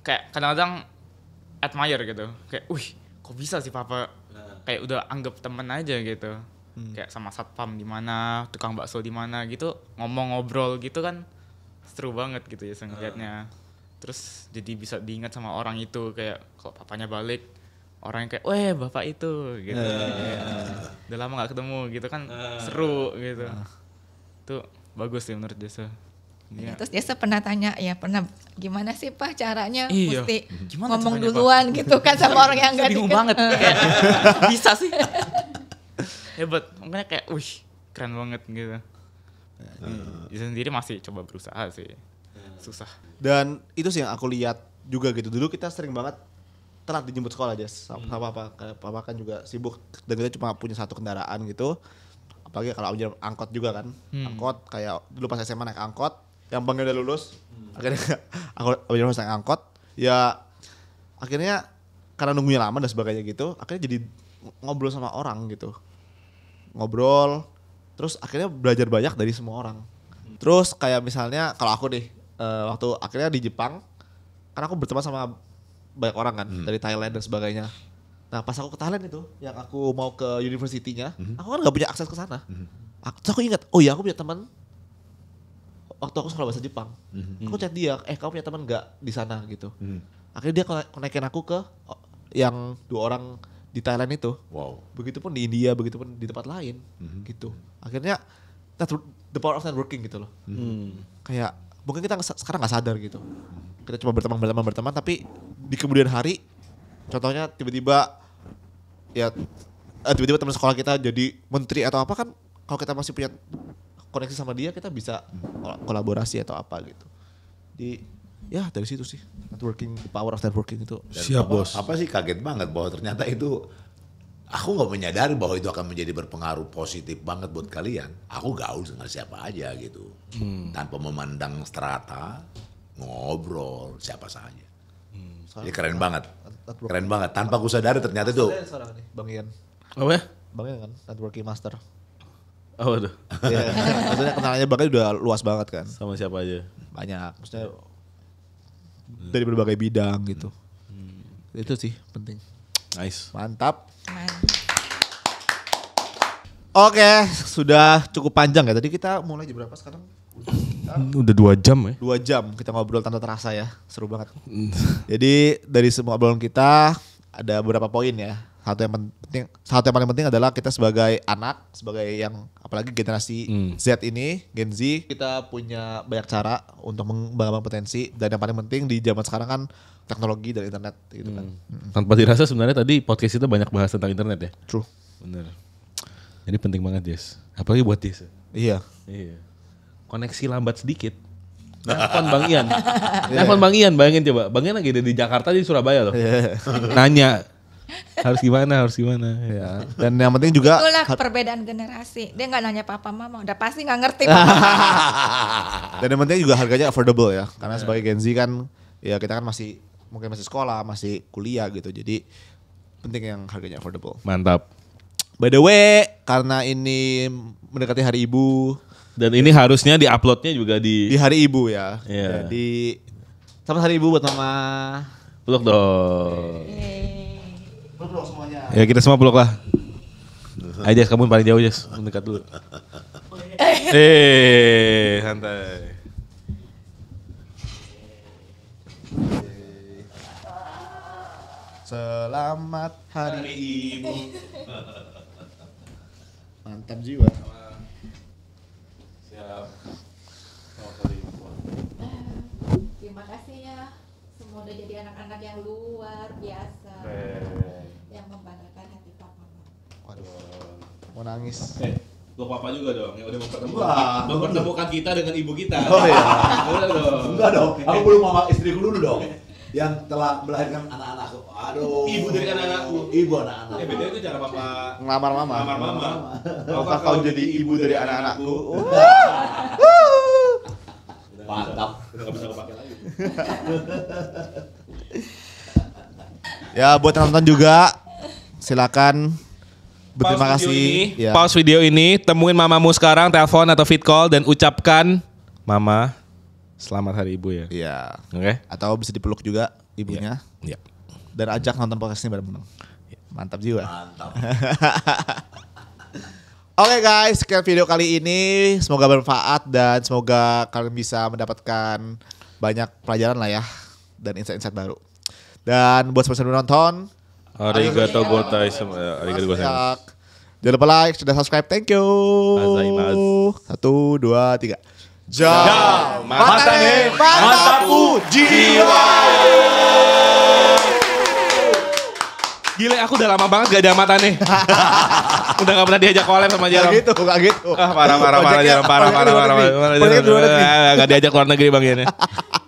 kayak kadang-kadang admire gitu kayak wih kok bisa sih papa nah. kayak udah anggap temen aja gitu hmm. kayak sama satpam di mana tukang bakso di mana gitu ngomong ngobrol gitu kan seru banget gitu ya sengketnya uh. Ah. terus jadi bisa diingat sama orang itu kayak kalau papanya balik orang yang kayak weh bapak itu gitu uh. udah lama nggak ketemu gitu kan uh. seru gitu uh. tuh bagus sih menurut Jesse Ya. Terus Jesse pernah tanya ya pernah gimana sih pak caranya iya. mesti gimana ngomong caranya, duluan pak? gitu kan sama orang yang nggak bingung banget kayak, bisa sih hebat makanya kayak wih keren banget gitu uh. sendiri masih coba berusaha sih iya. susah dan itu sih yang aku lihat juga gitu dulu kita sering banget telat dijemput sekolah aja sama, hmm. sama papa papa kan juga sibuk dan kita cuma punya satu kendaraan gitu apalagi kalau ujian angkot juga kan hmm. angkot kayak dulu pas SMA naik angkot yang bangga udah lulus hmm. akhirnya aku harus naik angkot ya akhirnya karena nunggunya lama dan sebagainya gitu akhirnya jadi ngobrol sama orang gitu ngobrol terus akhirnya belajar banyak dari semua orang hmm. terus kayak misalnya kalau aku deh uh, waktu akhirnya di Jepang karena aku berteman sama banyak orang kan hmm. dari Thailand dan sebagainya. Nah pas aku ke Thailand itu yang aku mau ke universitinya, hmm. aku kan nggak punya akses ke sana. Hmm. Aku, aku ingat, oh iya aku punya teman waktu aku sekolah bahasa Jepang. Hmm. Aku chat dia, eh kamu punya teman nggak di sana gitu. Hmm. Akhirnya dia konekin aku ke oh, yang dua orang di Thailand itu. Wow. Begitupun di India, begitupun di tempat lain hmm. gitu. Akhirnya that's the power of networking gitu loh. Hmm. Kayak mungkin kita sekarang nggak sadar gitu kita cuma berteman berteman berteman tapi di kemudian hari contohnya tiba-tiba ya eh, tiba-tiba teman sekolah kita jadi menteri atau apa kan kalau kita masih punya koneksi sama dia kita bisa kolaborasi atau apa gitu di ya dari situ sih networking the power of networking itu Dan siap bos apa sih kaget banget bahwa ternyata itu aku nggak menyadari bahwa itu akan menjadi berpengaruh positif banget buat kalian. Aku gaul dengan siapa aja gitu, hmm. tanpa memandang strata, ngobrol siapa saja. Hmm. Jadi keren banget, keren banget. Tanpa aku sadari ternyata itu. Bang Ian. Apa ya? Bang Ian kan, networking master. Oh aduh. Iya. maksudnya kenalannya Bang Ian udah luas banget kan. Sama siapa aja? Banyak, maksudnya iya. dari berbagai bidang gitu. Hmm. Itu sih penting. Nice. Mantap. Oke, sudah cukup panjang ya. Tadi kita mulai jam berapa sekarang? Udah, Udah dua jam ya? Dua jam kita ngobrol tanpa terasa ya, seru banget. Hmm. Jadi dari semua obrolan kita ada beberapa poin ya. Satu yang penting, satu yang paling penting adalah kita sebagai anak, sebagai yang apalagi generasi hmm. Z ini, Gen Z, kita punya banyak cara untuk mengembangkan potensi dan yang paling penting di zaman sekarang kan teknologi dan internet gitu kan. hmm. hmm. Tanpa dirasa sebenarnya tadi podcast kita banyak bahas tentang internet ya. True. Bener. Jadi penting banget Jess. Apalagi buat Jess. Iya. Iya. Koneksi lambat sedikit. Telepon nah. Bang Ian. Telepon iya. Bang Ian, bayangin coba. Bang Ian lagi ada di Jakarta di Surabaya loh. Iya. Nanya harus gimana harus gimana ya dan yang penting juga itulah perbedaan generasi dia nggak nanya papa mama udah pasti nggak ngerti papa dan yang penting juga harganya affordable ya karena iya. sebagai Gen Z kan ya kita kan masih mungkin masih sekolah masih kuliah gitu jadi penting yang harganya affordable mantap By the way, karena ini mendekati Hari Ibu dan ini harusnya di diuploadnya juga di di Hari Ibu ya. Yeah. Jadi selamat Hari Ibu buat Mama. Peluk dong. Peluk dong semuanya. Ya kita semua peluk lah. Ayo Jess, kamu paling jauh Jess, mendekat dulu. eh, santai. Selamat Hari Ibu. mantap jiwa siap eh, terima kasih ya semua udah jadi anak-anak yang luar biasa Be. yang membanggakan hati papa waduh mau nangis eh lo papa juga dong yang udah mempertemukan, Wah, mempertemukan kita dengan ibu kita. Oh iya. Enggak dong. Aku belum mama istriku dulu dong yang telah melahirkan anak-anakku. Aduh. Ibu dari anak-anakku. Ibu anak-anakku. Ya eh, beda itu cara papa ngelamar mama. Ngelamar mama. Apakah kau jadi ibu dari anak-anakku? Uhuh. Mantap. Enggak bisa kepake lagi. Ya buat nonton juga silakan berterima kasih. ini, ya. Pause video ini, temuin mamamu sekarang, telepon atau fit call dan ucapkan, Mama, Selamat Hari Ibu ya. Iya. Oke. Okay. Atau bisa dipeluk juga ibunya. Iya. Ya. Dan ajak nonton podcast ini bareng-bareng. Iya. Mantap jiwa. Mantap. Oke okay guys, sekian video kali ini. Semoga bermanfaat dan semoga kalian bisa mendapatkan banyak pelajaran lah ya dan insight-insight baru. Dan buat semua yang nonton, arigato gozaimasu. Arigato gozaimasu. Eh, Jangan lupa like, sudah subscribe. Thank you. Satu, dua, tiga. Jauh matane mataku jiwa. Gile aku udah lama banget gak ada matane. udah gak pernah diajak collab sama Jarom. Gak gitu, gak gitu. Ah, parah parah parah Jarom, parah parah parah parah. Eh, gak diajak luar negeri Bang ini.